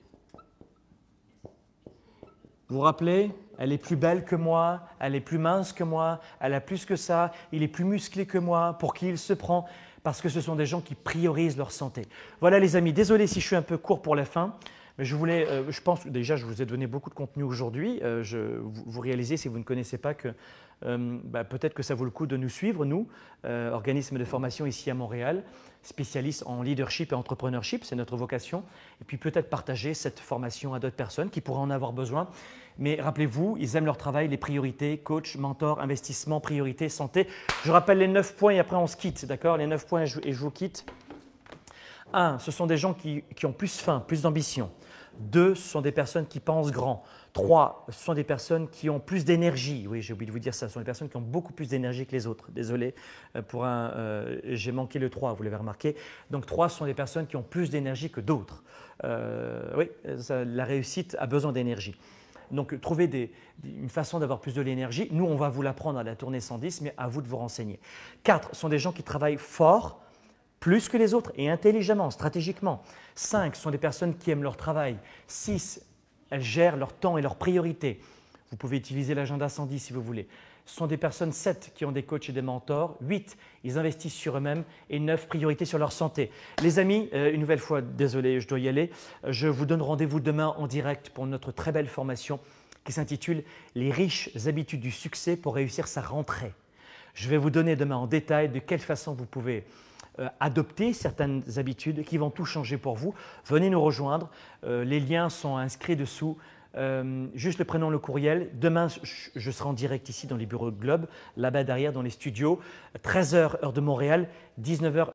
Speaker 1: Vous vous rappelez elle est plus belle que moi, elle est plus mince que moi, elle a plus que ça, il est plus musclé que moi, pour qui il se prend Parce que ce sont des gens qui priorisent leur santé. Voilà les amis, désolé si je suis un peu court pour la fin. Mais je voulais, euh, je pense, déjà, je vous ai donné beaucoup de contenu aujourd'hui. Euh, vous, réalisez, si vous ne connaissez pas, que euh, bah, peut-être que ça vaut le coup de nous suivre, nous, organisme de formation ici à Montréal, spécialiste en leadership et entrepreneurship, c'est notre vocation. Et puis peut-être partager cette formation à d'autres personnes qui pourraient en avoir besoin. Mais rappelez-vous, ils aiment leur travail, les priorités, coach, mentor, investissement, priorité, santé. Je rappelle les neuf points et après on se quitte, d'accord Les neuf points et je, vous quitte. 1. Ce sont des gens qui, qui ont plus faim, plus d'ambition. Deux, ce sont des personnes qui pensent grand. Trois, ce sont des personnes qui ont plus d'énergie. Oui, j'ai oublié de vous dire ça. Ce sont des personnes qui ont beaucoup plus d'énergie que les autres. Désolé euh, pour un. Euh, j'ai manqué le trois, vous l'avez remarqué. Donc, trois, ce sont des personnes qui ont plus d'énergie que d'autres. Euh, oui, la réussite a besoin d'énergie. Donc, trouver une façon d'avoir plus de l'énergie. Nous, on va vous l'apprendre à la tournée 110, mais à vous de vous renseigner. Quatre, ce sont des gens qui travaillent fort plus que les autres et intelligemment, stratégiquement. 5 sont des personnes qui aiment leur travail. 6, elles gèrent leur temps et leurs priorités. Vous pouvez utiliser l'agenda 110 si vous voulez. Ce sont des personnes sept, qui ont des coachs et des mentors, 8 ils investissent sur eux-mêmes et 9 priorités sur leur santé. Les amis, euh, une nouvelle fois, désolé, je dois y aller. Je vous donne rendez-vous demain en direct pour notre très belle formation qui s'intitule Les riches habitudes du succès pour réussir sa rentrée. Je vais vous donner demain en détail de quelle façon vous pouvez euh, adopter certaines habitudes qui vont tout changer pour vous. Venez nous rejoindre. Euh, les liens sont inscrits dessous. Euh, juste le prénom, le courriel. Demain, je, serai en direct ici dans les bureaux de Globe, là-bas derrière dans les studios. 13h, heure de Montréal, 19h,